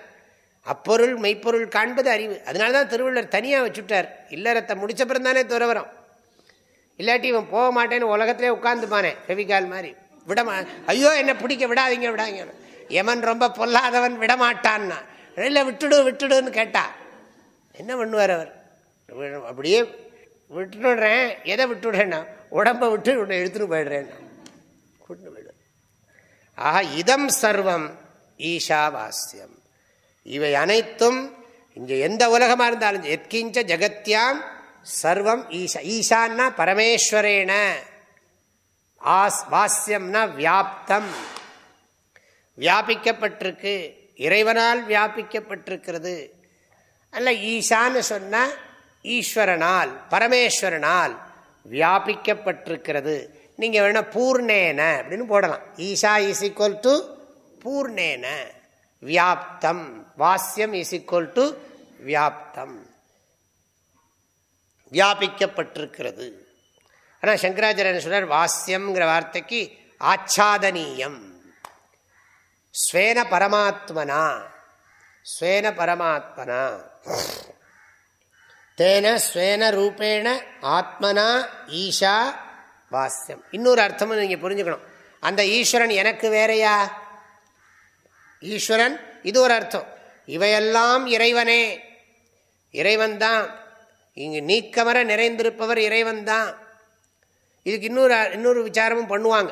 அப்பொருள் மெய்ப்பொருள் காண்பது அறிவு அதனால தான் திருவள்ளுவர் தனியாக வச்சுட்டார் இல்லறத்தை முடிச்ச பிறந்தானே துறவரம் இல்லாட்டி இவன் போக மாட்டேன்னு உலகத்திலே உட்காந்துப்பானே ரவிகால் மாதிரி விடமா ஐயோ என்னை பிடிக்க விடாதீங்க விடாதீங்க யமன் ரொம்ப பொல்லாதவன் விடமாட்டான்னா இல்லை விட்டுடு விட்டுடுன்னு கேட்டா என்ன பண்ணுவார் அவர் அப்படியே விட்டுடுறேன் எதை விட்டுடுறேன்னா உடம்பை விட்டு உன்னை எடுத்துகிட்டு போயிடுறேன்னா ஆக இதம் சர்வம் ஈஷாவாஸ்யம் இவை அனைத்தும் இங்கே எந்த உலகமாக இருந்தாலும் எத்கிஞ்ச ஜகத்தியாம் சர்வம் ஈஷா ஈஷான்னா பரமேஸ்வரேன ஆஸ் வாஸ்யம்னா வியாப்தம் வியாபிக்கப்பட்டிருக்கு இறைவனால் வியாபிக்கப்பட்டிருக்கிறது அல்ல ஈஷான்னு சொன்னால் ஈஸ்வரனால் பரமேஸ்வரனால் வியாபிக்கப்பட்டிருக்கிறது நீங்கள் வேணால் பூர்ணேன அப்படின்னு போடலாம் ஈஷா இஸ் ஈக்குவல் டு பூர்ணேன வியாப்தம் வாசியம் இஸ் ஈக்குவல் டு வியாப்தம் வியாபிக்கப்பட்டிருக்கிறது ஆனால் சங்கராச்சாரிய சொல்றார் வாசியம்ங்கிற வார்த்தைக்கு ஆச்சாதனீயம் ஸ்வேன பரமாத்மனா ஸ்வேன பரமாத்மனா தேன ஸ்வேன ரூபேண ஆத்மனா ஈஷா வாஸ்யம் இன்னொரு அர்த்தமும் நீங்கள் புரிஞ்சுக்கணும் அந்த ஈஸ்வரன் எனக்கு வேறையா ஈஸ்வரன் இது ஒரு அர்த்தம் இவையெல்லாம் இறைவனே இறைவன் தான் இங்கு நீக்கமர நிறைந்திருப்பவர் இறைவன் தான் இதுக்கு இன்னொரு இன்னொரு விசாரமும் பண்ணுவாங்க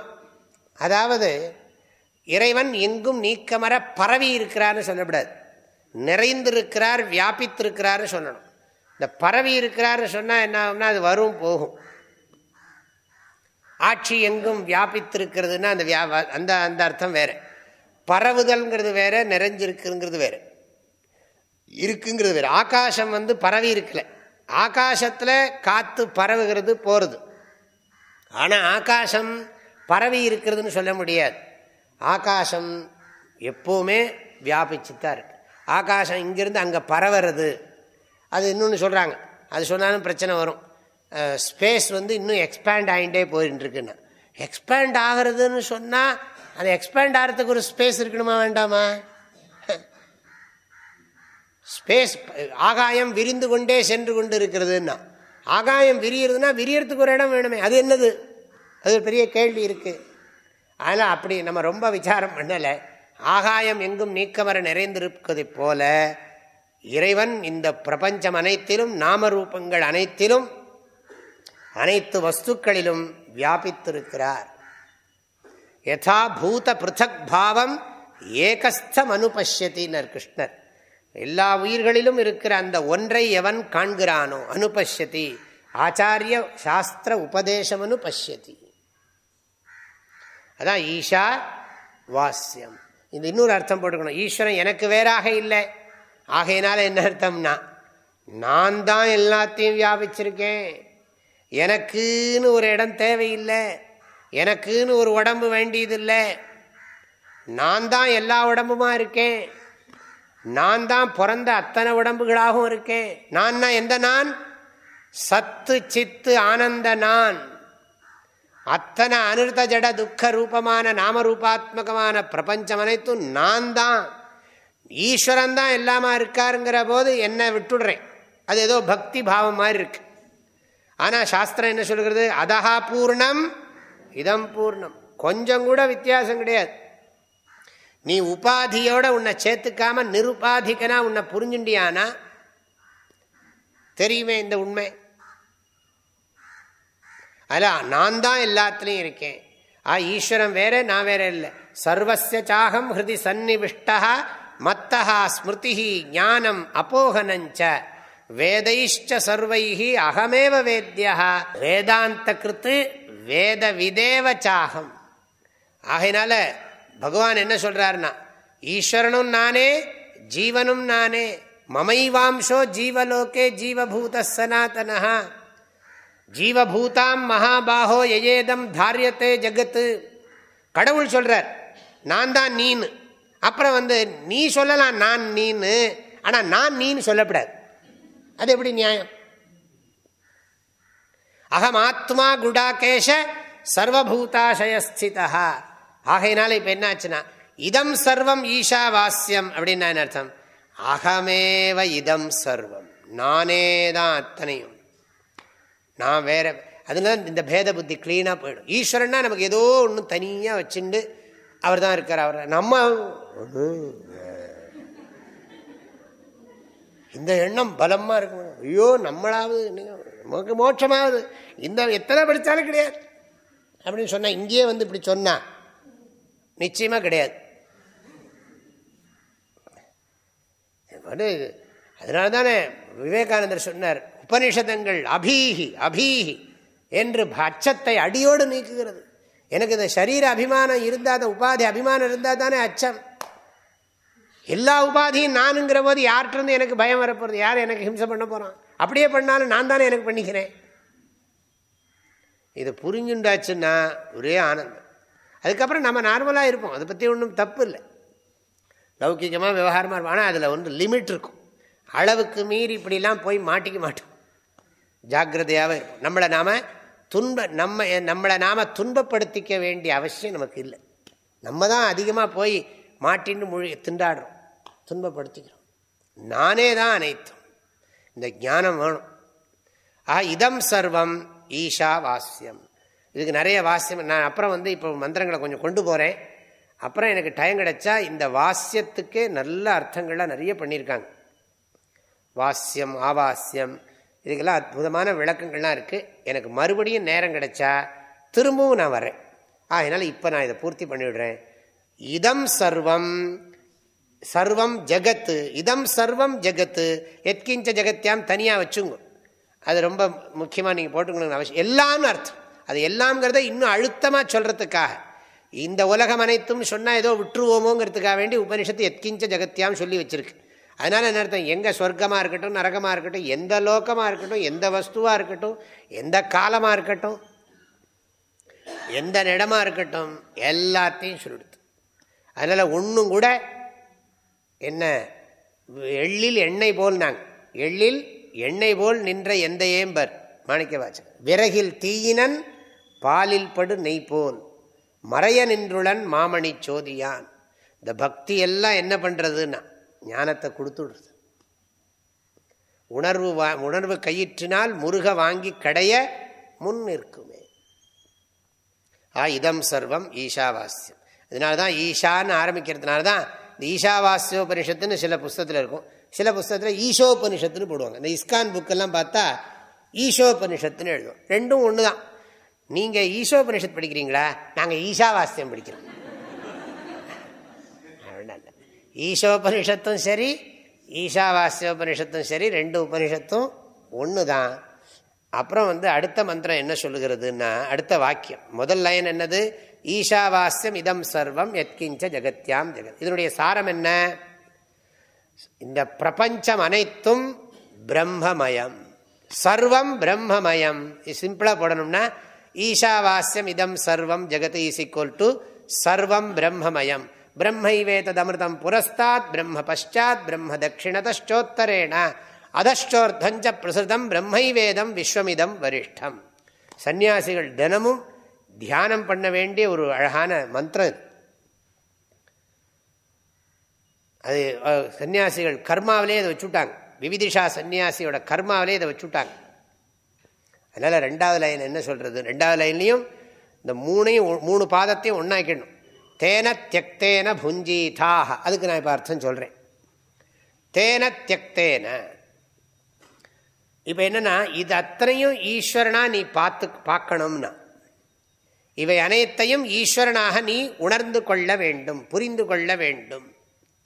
அதாவது இறைவன் எங்கும் நீக்கமர பரவி இருக்கிறார்னு சொல்லக்கூடாது நிறைந்திருக்கிறார் வியாபித்திருக்கிறார்னு சொல்லணும் இந்த பரவி இருக்கிறார்னு சொன்னால் என்ன ஆகும்னா அது வரும் போகும் ஆட்சி எங்கும் வியாபித்திருக்கிறதுன்னா அந்த வியா அந்த அந்த அர்த்தம் வேறு பரவுதல்ங்கிறது வேறு நிறைஞ்சிருக்குங்கிறது வேறு இருக்குங்கிறது வேறு ஆகாசம் வந்து பரவி இருக்கலை ஆகாசத்தில் காற்று பரவுகிறது போகிறது ஆனால் ஆகாசம் பரவி இருக்கிறதுன்னு சொல்ல முடியாது ஆகாசம் எப்போவுமே வியாபிச்சு தான் இருக்கு ஆகாசம் இங்கேருந்து அங்கே பரவுறது அது இன்னொன்று சொல்கிறாங்க அது சொன்னாலும் பிரச்சனை வரும் ஸ்பேஸ் வந்து இன்னும் எக்ஸ்பேண்ட் ஆகிட்டே போயிட்டு இருக்குன்னு எக்ஸ்பேண்ட் ஆகிறதுன்னு சொன்னால் அந்த எக்ஸ்பேண்ட் ஆகிறதுக்கு ஒரு ஸ்பேஸ் இருக்கணுமா வேண்டாமா ஸ்பேஸ் ஆகாயம் விரிந்து கொண்டே சென்று கொண்டு இருக்கிறதுன்னா ஆகாயம் விரியறதுன்னா விரியறதுக்கு ஒரு இடம் வேணுமே அது என்னது அது பெரிய கேள்வி இருக்குது அதனால் அப்படி நம்ம ரொம்ப விசாரம் பண்ணலை ஆகாயம் எங்கும் நீக்கமர நிறைந்திருப்பதை போல இறைவன் இந்த பிரபஞ்சம் அனைத்திலும் நாமரூபங்கள் அனைத்திலும் அனைத்து வஸ்துக்களிலும் வியாபித்திருக்கிறார் யதா பூத பிருத்தக் பாவம் ஏகஸ்தம் அனுபஷ்யத்தினர் கிருஷ்ணர் எல்லா உயிர்களிலும் இருக்கிற அந்த ஒன்றை எவன் காண்கிறானோ அனுபஷ்யதி ஆச்சாரிய சாஸ்திர உபதேசம் அனுபஷ்யதி அதான் ஈஷா வாஸ்யம் இந்த இன்னொரு அர்த்தம் போட்டுக்கணும் ஈஸ்வரன் எனக்கு வேறாக இல்லை ஆகையினால என்ன அர்த்தம்னா நான் தான் எல்லாத்தையும் வியாபிச்சிருக்கேன் எனக்குன்னு ஒரு இடம் தேவையில்லை எனக்குன்னு ஒரு உடம்பு வேண்டியதில்லை நான் தான் எல்லா உடம்புமா இருக்கேன் நான் தான் பிறந்த அத்தனை உடம்புகளாகவும் இருக்கேன் நான் எந்த நான் சத்து சித்து ஆனந்த நான் அத்தனை அனிர்த ஜட துக்க ரூபமான நாமரூபாத்மகமான பிரபஞ்சம் அனைத்தும் நான் தான் ஈஸ்வரன் தான் எல்லாமா இருக்காருங்கிற போது என்ன விட்டுடுறேன் அது ஏதோ பக்தி பாவம் மாதிரி இருக்கு ஆனால் சாஸ்திரம் என்ன சொல்கிறது அதஹா பூர்ணம் இதம் பூர்ணம் கொஞ்சம் கூட வித்தியாசம் கிடையாது நீ உபாதியோட உன்னை சேர்த்துக்காம நிருபாதிக்கனா உன்னை புரிஞ்சுண்டியானா தெரியுமே இந்த உண்மை அல்ல நான் தான் எல்லாத்துலேயும் இருக்கேன் ஆ ஈஸ்வரன் வேற நான் வேற இல்லை சர்வசிய சாகம் ஹிருதி சந்நிவிஷ்டா மத்தஹா ஸ்மிருதி ஞானம் அப்போகனஞ்ச வேதைஷ்ட சர்வைகி அகமேவ வேத்தியா வேதாந்த கிருத்து வேத விதேவ சாகம் ஆகையினால பகவான் என்ன சொல்றாருன்னா ஈஸ்வரனும் நானே ஜீவனும் நானே மமைவாம்சோ ஜீவலோகே ஜீவபூத சனாத்தன ஜீவபூதாம் மகாபாகோ எயேதம் தாரியத்தே ஜகத்து கடவுள் சொல்றார் நான் தான் நீனு அப்புறம் வந்து நீ சொல்லலாம் நான் நீனு ஆனால் நான் நீன்னு சொல்லப்படாது அது எப்படி நியாயம் அகம் ஆத்மா குடாகேஷ சர்வபூதாசயஸ்திதா ஆகையினால என்ன என்னாச்சுன்னா இதம் சர்வம் ஈஷாவாஸ்யம் அப்படின்னு நான் அர்த்தம் அகமேவ இதம் சர்வம் நானே தான் அத்தனையும் நான் வேற அதுதான் இந்த பேத புத்தி கிளீனாக போயிடும் ஈஸ்வரன்னா நமக்கு ஏதோ ஒன்று தனியாக வச்சுண்டு அவர் தான் இருக்கார் அவர் நம்ம இந்த எண்ணம் பலமாக இருக்கும் ஐயோ நம்மளாவது நமக்கு மோட்சமாவது இந்த எத்தனை படித்தாலும் கிடையாது அப்படின்னு சொன்னால் இங்கேயே வந்து இப்படி சொன்னால் நிச்சயமாக கிடையாது அதனால தானே விவேகானந்தர் சொன்னார் உபனிஷதங்கள் அபீஹி அபீஹி என்று அச்சத்தை அடியோடு நீக்குகிறது எனக்கு இந்த சரீர அபிமானம் இருந்தால் தான் உபாதி அபிமானம் இருந்தால் தானே அச்சம் எல்லா உபாதியும் நானுங்கிற போது யார்கிட்டருந்து எனக்கு பயம் வரப்போகிறது யார் எனக்கு ஹிம்சை பண்ண போகிறான் அப்படியே பண்ணாலும் நான் தானே எனக்கு பண்ணிக்கிறேன் இதை புரிஞ்சுண்டாச்சுன்னா ஒரே ஆனந்தம் அதுக்கப்புறம் நம்ம நார்மலாக இருப்போம் அதை பற்றி ஒன்றும் தப்பு இல்லை லௌக்கிகமாக விவகாரமாக இருப்போம் ஆனால் அதில் ஒன்று லிமிட் இருக்கும் அளவுக்கு மீறி இப்படிலாம் போய் மாட்டிக்க மாட்டோம் ஜாக்கிரதையாகவே இருப்போம் நம்மளை நாம் துன்ப நம்ம நம்மளை நாம் துன்பப்படுத்திக்க வேண்டிய அவசியம் நமக்கு இல்லை நம்ம தான் அதிகமாக போய் மாட்டின்னு மொழி திண்டாடுறோம் துன்பப்படுத்திக்கிறோம் நானே தான் அனைத்தும் இந்த ஞானம் வேணும் ஆ இதம் சர்வம் ஈஷா வாசியம் இதுக்கு நிறைய வாசியம் நான் அப்புறம் வந்து இப்போ மந்திரங்களை கொஞ்சம் கொண்டு போகிறேன் அப்புறம் எனக்கு டைம் கிடைச்சா இந்த வாசியத்துக்கே நல்ல அர்த்தங்கள்லாம் நிறைய பண்ணியிருக்காங்க வாசியம் ஆவாசியம் இதுக்கெல்லாம் அற்புதமான விளக்கங்கள்லாம் இருக்குது எனக்கு மறுபடியும் நேரம் கிடைச்சா திரும்பவும் நான் வரேன் ஆ அதனால் இப்போ நான் இதை பூர்த்தி பண்ணிவிடுறேன் இதம் சர்வம் சர்வம் ஜெகத்து இதம் சர்வம் ஜெகத்து எத்கிஞ்ச ஜெகத்தியாம் தனியாக வச்சுங்க அது ரொம்ப முக்கியமாக நீங்கள் போட்டுக்கணும் அவசியம் எல்லாம்னு அர்த்தம் அது எல்லாம்ங்கிறத இன்னும் அழுத்தமாக சொல்கிறதுக்காக இந்த உலகம் அனைத்தும் சொன்னால் ஏதோ விட்டுருவோமோங்கிறதுக்காக வேண்டி உபனிஷத்து எத்கிஞ்ச ஜெகத்தியாம் சொல்லி வச்சுருக்கு அதனால் என்ன அர்த்தம் எங்கே சொர்க்கமாக இருக்கட்டும் நரகமாக இருக்கட்டும் எந்த லோக்கமாக இருக்கட்டும் எந்த வஸ்துவாக இருக்கட்டும் எந்த காலமாக இருக்கட்டும் எந்த நிடமாக இருக்கட்டும் எல்லாத்தையும் சொல்லிடுது அதனால் ஒன்றும் கூட என்ன எள்ளில் எண்ணெய் போல் எள்ளில் எண்ணெய் போல் நின்ற எந்த ஏம்பர் மாணிக்க விறகில் தீயினன் பாலில் படு நெய் போல் மறைய நின்றுளன் மாமணி சோதியான் இந்த பக்தி எல்லாம் என்ன பண்ணுறதுன்னா ஞானத்தை கொடுத்துடுறது உணர்வு வா உணர்வு கையிற்றினால் முருக வாங்கி கடைய முன் நிற்குமே ஆ இதம் சர்வம் ஈஷாவாஸ்யம் அதனால தான் ஈஷான்னு ஆரம்பிக்கிறதுனால தான் இந்த ஈஷாவாஸ்யோபனிஷத்துன்னு சில புஸ்தத்தில் இருக்கும் சில புஸ்தகத்தில் ஈஷோபனிஷத்துன்னு போடுவாங்க இந்த இஸ்கான் புக்கெல்லாம் பார்த்தா ஈஷோபனிஷத்துன்னு எழுதும் ரெண்டும் ஒன்று தான் நீங்கள் ஈஷோபனிஷத் படிக்கிறீங்களா நாங்கள் ஈஷாவாஸ்தியம் படிக்கிறோம் ஈஷோபனிஷத்தும் சரி ஈஷாவாஸ்யோபனிஷத்தும் சரி ரெண்டு உபனிஷத்தும் ஒன்று தான் அப்புறம் வந்து அடுத்த மந்திரம் என்ன சொல்லுகிறதுன்னா அடுத்த வாக்கியம் முதல் லைன் என்னது ஈஷாவாஸ்யம் இதம் சர்வம் எத்கிஞ்ச ஜெகத்யாம் ஜெகத் இதனுடைய சாரம் என்ன இந்த பிரபஞ்சம் அனைத்தும் பிரம்மமயம் சர்வம் பிரம்மமயம் சிம்பிளாக போடணும்னா ஈஷாவாஸ்யம் இதம் சர்வம் ஜெகத் இஸ் ஈக்குவல் டு சர்வம் பிரம்மமயம் அமிர்தம் புரஸ்தாத் பிரம்ம பஷாத் பிரம்ம தட்சிணதோத்தரேண அதஷ்டோர்த்தஞ்ச பிரசுதம் பிரம்மைவேதம் விஸ்வமிதம் வரிஷ்டம் சந்நியாசிகள் தினமும் தியானம் பண்ண வேண்டிய ஒரு அழகான மந்திரம் அது சன்னியாசிகள் கர்மாவிலே அதை வச்சுட்டாங்க விவிதிஷா சன்னியாசியோட கர்மாவிலே இதை வச்சுட்டாங்க அதனால் ரெண்டாவது லைன் என்ன சொல்கிறது ரெண்டாவது லைன்லேயும் இந்த மூணையும் மூணு பாதத்தையும் ஒன்றாக்கிடணும் தேன தியக்தேன புஞ்சீதாக அதுக்கு நான் இப்போ அர்த்தம் சொல்கிறேன் தேன தியக்தேன இப்போ என்னென்னா இது அத்தனையும் ஈஸ்வரனாக நீ பார்த்து பார்க்கணும்னா இவை அனைத்தையும் ஈஸ்வரனாக நீ உணர்ந்து கொள்ள வேண்டும் புரிந்து கொள்ள வேண்டும்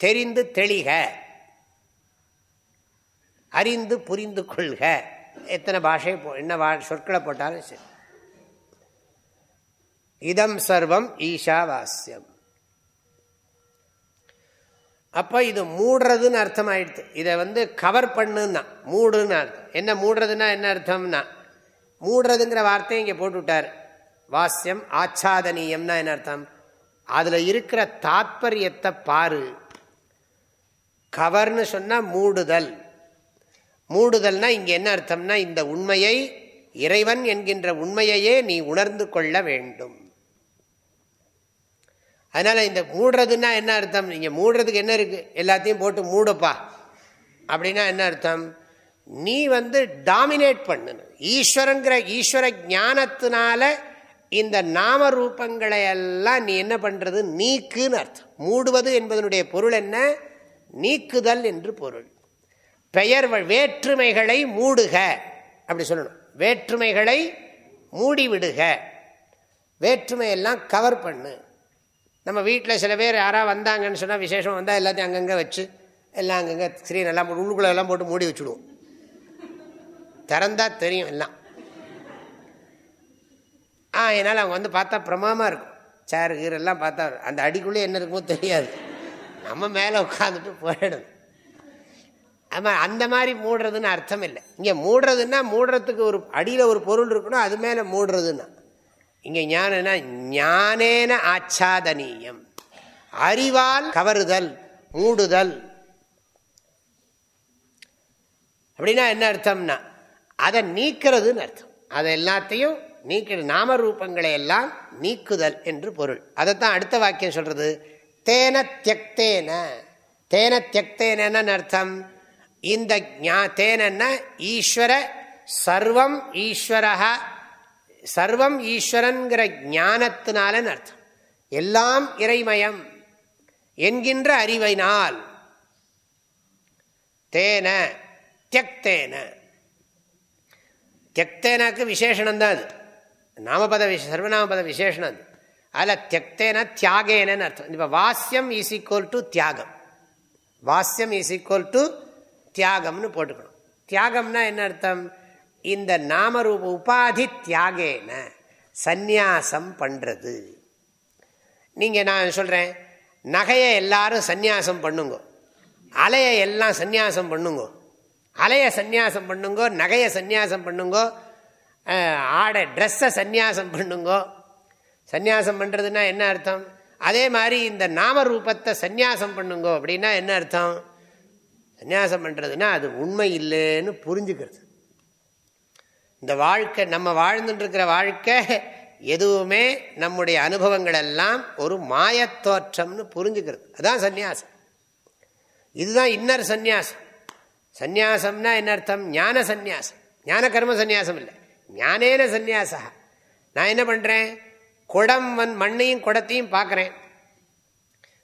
தெரிந்து தெளிக அறிந்து புரிந்து கொள்க எத்தனை பாஷை என்ன சொற்களை போட்டாலும் சரி இதம் சர்வம் ஈஷாவாஸ்யம் அப்போ இது மூடுறதுன்னு அர்த்தம் ஆயிடுச்சு இதை வந்து கவர் பண்ணுன்னா மூடுன்னு அர்த்தம் என்ன மூடுறதுன்னா என்ன அர்த்தம்னா மூடுறதுங்கிற வார்த்தையை இங்கே விட்டார் வாஸ்யம் ஆச்சாதனீயம்னா என்ன அர்த்தம் அதில் இருக்கிற தாத்பரியத்தை பாரு கவர்னு சொன்னால் மூடுதல் மூடுதல்னா இங்கே என்ன அர்த்தம்னா இந்த உண்மையை இறைவன் என்கின்ற உண்மையையே நீ உணர்ந்து கொள்ள வேண்டும் அதனால் இந்த மூடுறதுன்னா என்ன அர்த்தம் நீங்கள் மூடுறதுக்கு என்ன இருக்குது எல்லாத்தையும் போட்டு மூடப்பா அப்படின்னா என்ன அர்த்தம் நீ வந்து டாமினேட் பண்ணணும் ஈஸ்வரங்கிற ஈஸ்வர ஞானத்தினால இந்த நாம ரூபங்களை எல்லாம் நீ என்ன பண்ணுறது நீக்குன்னு அர்த்தம் மூடுவது என்பதனுடைய பொருள் என்ன நீக்குதல் என்று பொருள் பெயர் வேற்றுமைகளை மூடுக அப்படி சொல்லணும் வேற்றுமைகளை மூடிவிடுக வேற்றுமையெல்லாம் கவர் பண்ணு நம்ம வீட்டில் சில பேர் யாராக வந்தாங்கன்னு சொன்னால் விசேஷம் வந்தால் எல்லாத்தையும் அங்கங்கே வச்சு எல்லாம் அங்கங்கே ஸ்க்ரீன் எல்லாம் உள்ளுக்குள்ளே எல்லாம் போட்டு மூடி வச்சுடுவோம் திறந்தால் தெரியும் எல்லாம் அதனால் அவங்க வந்து பார்த்தா பிரமாமாக இருக்கும் சேர் கீரெல்லாம் பார்த்தா அந்த அடிக்குள்ளே என்ன இருக்குமோ தெரியாது நம்ம மேலே உட்காந்துட்டு போயிடும் ஆமாம் அந்த மாதிரி மூடுறதுன்னு அர்த்தம் இல்லை இங்கே மூடுறதுன்னா மூடுறதுக்கு ஒரு அடியில் ஒரு பொருள் இருக்கணும் அது மேலே மூடுறதுன்னா இங்கே ஞானம்னா ஞானேன ஆச்சாதனீயம் அறிவால் கவருதல் மூடுதல் அப்படின்னா என்ன அர்த்தம்னா அதை நீக்கிறதுன்னு அர்த்தம் அதை எல்லாத்தையும் நீக்கிற நாமரூபங்களை எல்லாம் நீக்குதல் என்று பொருள் அதைத்தான் அடுத்த வாக்கியம் சொல்கிறது தேன தியக்தேன தேன தியக்தேனன்னு அர்த்தம் இந்த ஞா தேனன்னா ஈஸ்வர சர்வம் ஈஸ்வரகா சர்வம் ஈஸ்வரன்கிற ஞானத்தினாலன்னு அர்த்தம் எல்லாம் இறைமயம் என்கின்ற அறிவினால் தேன தியக்தேன தியக்தேனாக்கு விசேஷனம் தான் அது நாமபத விஷ சர்வநாமபத விசேஷனம் அது அதில் தியக்தேன தியாகேனன்னு அர்த்தம் இப்போ வாஸ்யம் இஸ் ஈக்குவல் டு தியாகம் வாஸ்யம் இஸ் ஈக்குவல் டு தியாகம்னு போட்டுக்கணும் தியாகம்னா என்ன அர்த்தம் இந்த நாமரூப உபாதி தியாகேன சந்நியாசம் பண்ணுறது நீங்கள் நான் சொல்கிறேன் நகையை எல்லாரும் சந்நியாசம் பண்ணுங்க அலையை எல்லாம் சந்நியாசம் பண்ணுங்கோ அலையை சந்நியாசம் பண்ணுங்கோ நகையை சந்நியாசம் பண்ணுங்கோ ஆடை ட்ரெஸ்ஸை சந்யாசம் பண்ணுங்கோ சந்நியாசம் பண்ணுறதுன்னா என்ன அர்த்தம் அதே மாதிரி இந்த நாமரூபத்தை சந்யாசம் பண்ணுங்கோ அப்படின்னா என்ன அர்த்தம் சந்நியாசம் பண்ணுறதுன்னா அது உண்மை இல்லைன்னு புரிஞ்சுக்கிறது இந்த வாழ்க்கை நம்ம வாழ்ந்துட்டுருக்கிற வாழ்க்கை எதுவுமே நம்முடைய அனுபவங்கள் எல்லாம் ஒரு மாயத்தோற்றம்னு புரிஞ்சுக்கிறது அதுதான் சந்நியாசம் இதுதான் இன்னர் சந்நியாசம் சந்யாசம்னா என்ன அர்த்தம் ஞான சந்நியாசம் ஞான கர்ம சந்நியாசம் இல்லை ஞானேன சந்நியாசா நான் என்ன பண்ணுறேன் குடம் வந் மண்ணையும் குடத்தையும் பார்க்குறேன்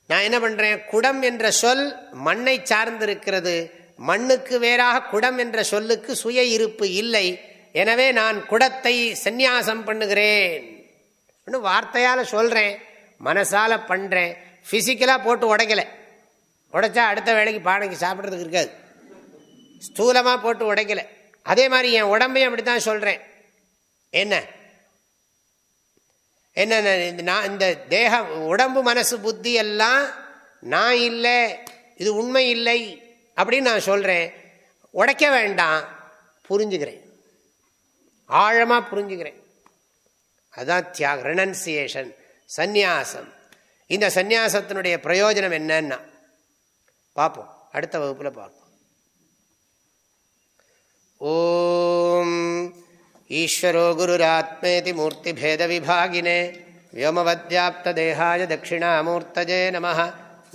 நான் என்ன பண்ணுறேன் குடம் என்ற சொல் மண்ணை சார்ந்திருக்கிறது மண்ணுக்கு வேறாக குடம் என்ற சொல்லுக்கு சுய இருப்பு இல்லை எனவே நான் குடத்தை சந்நியாசம் பண்ணுகிறேன் வார்த்தையால் சொல்கிறேன் மனசால் பண்ணுறேன் ஃபிசிக்கலாக போட்டு உடைக்கலை உடைச்சா அடுத்த வேலைக்கு பானைக்கு சாப்பிட்றதுக்கு இருக்காது ஸ்தூலமாக போட்டு உடைக்கலை அதே மாதிரி என் உடம்பையும் அப்படி தான் சொல்கிறேன் என்ன என்ன நான் இந்த தேகம் உடம்பு மனசு புத்தி எல்லாம் நான் இல்லை இது உண்மை இல்லை அப்படின்னு நான் சொல்கிறேன் உடைக்க வேண்டாம் புரிஞ்சுக்கிறேன் ஆழமாக புரிஞ்சுக்கிறேன் அதுதான் தியாக ரெனன்சியேஷன் சந்நியாசம் இந்த சந்நியாசத்தினுடைய பிரயோஜனம் என்னன்னா பார்ப்போம் அடுத்த வகுப்பில் பார்ப்போம் ஓம் ஈஸ்வரோ குருராத்மேதி மூர்த்திபேதவிபாகினே வியோமவத்யாப்ததேகாய தட்சிணாமூர்த்தஜே நம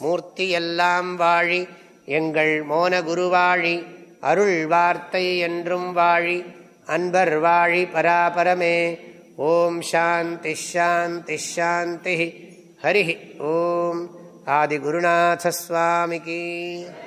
மூர்த்தி எல்லாம் வாழி எங்கள் மோன குருவாழி அருள் வார்த்தை என்றும் வாழி அன்பர் வாழி பராபரமே ஓம் சாந்தி ஹரி ஓம் ஆதிகுருநாசஸ்வாமிக்கு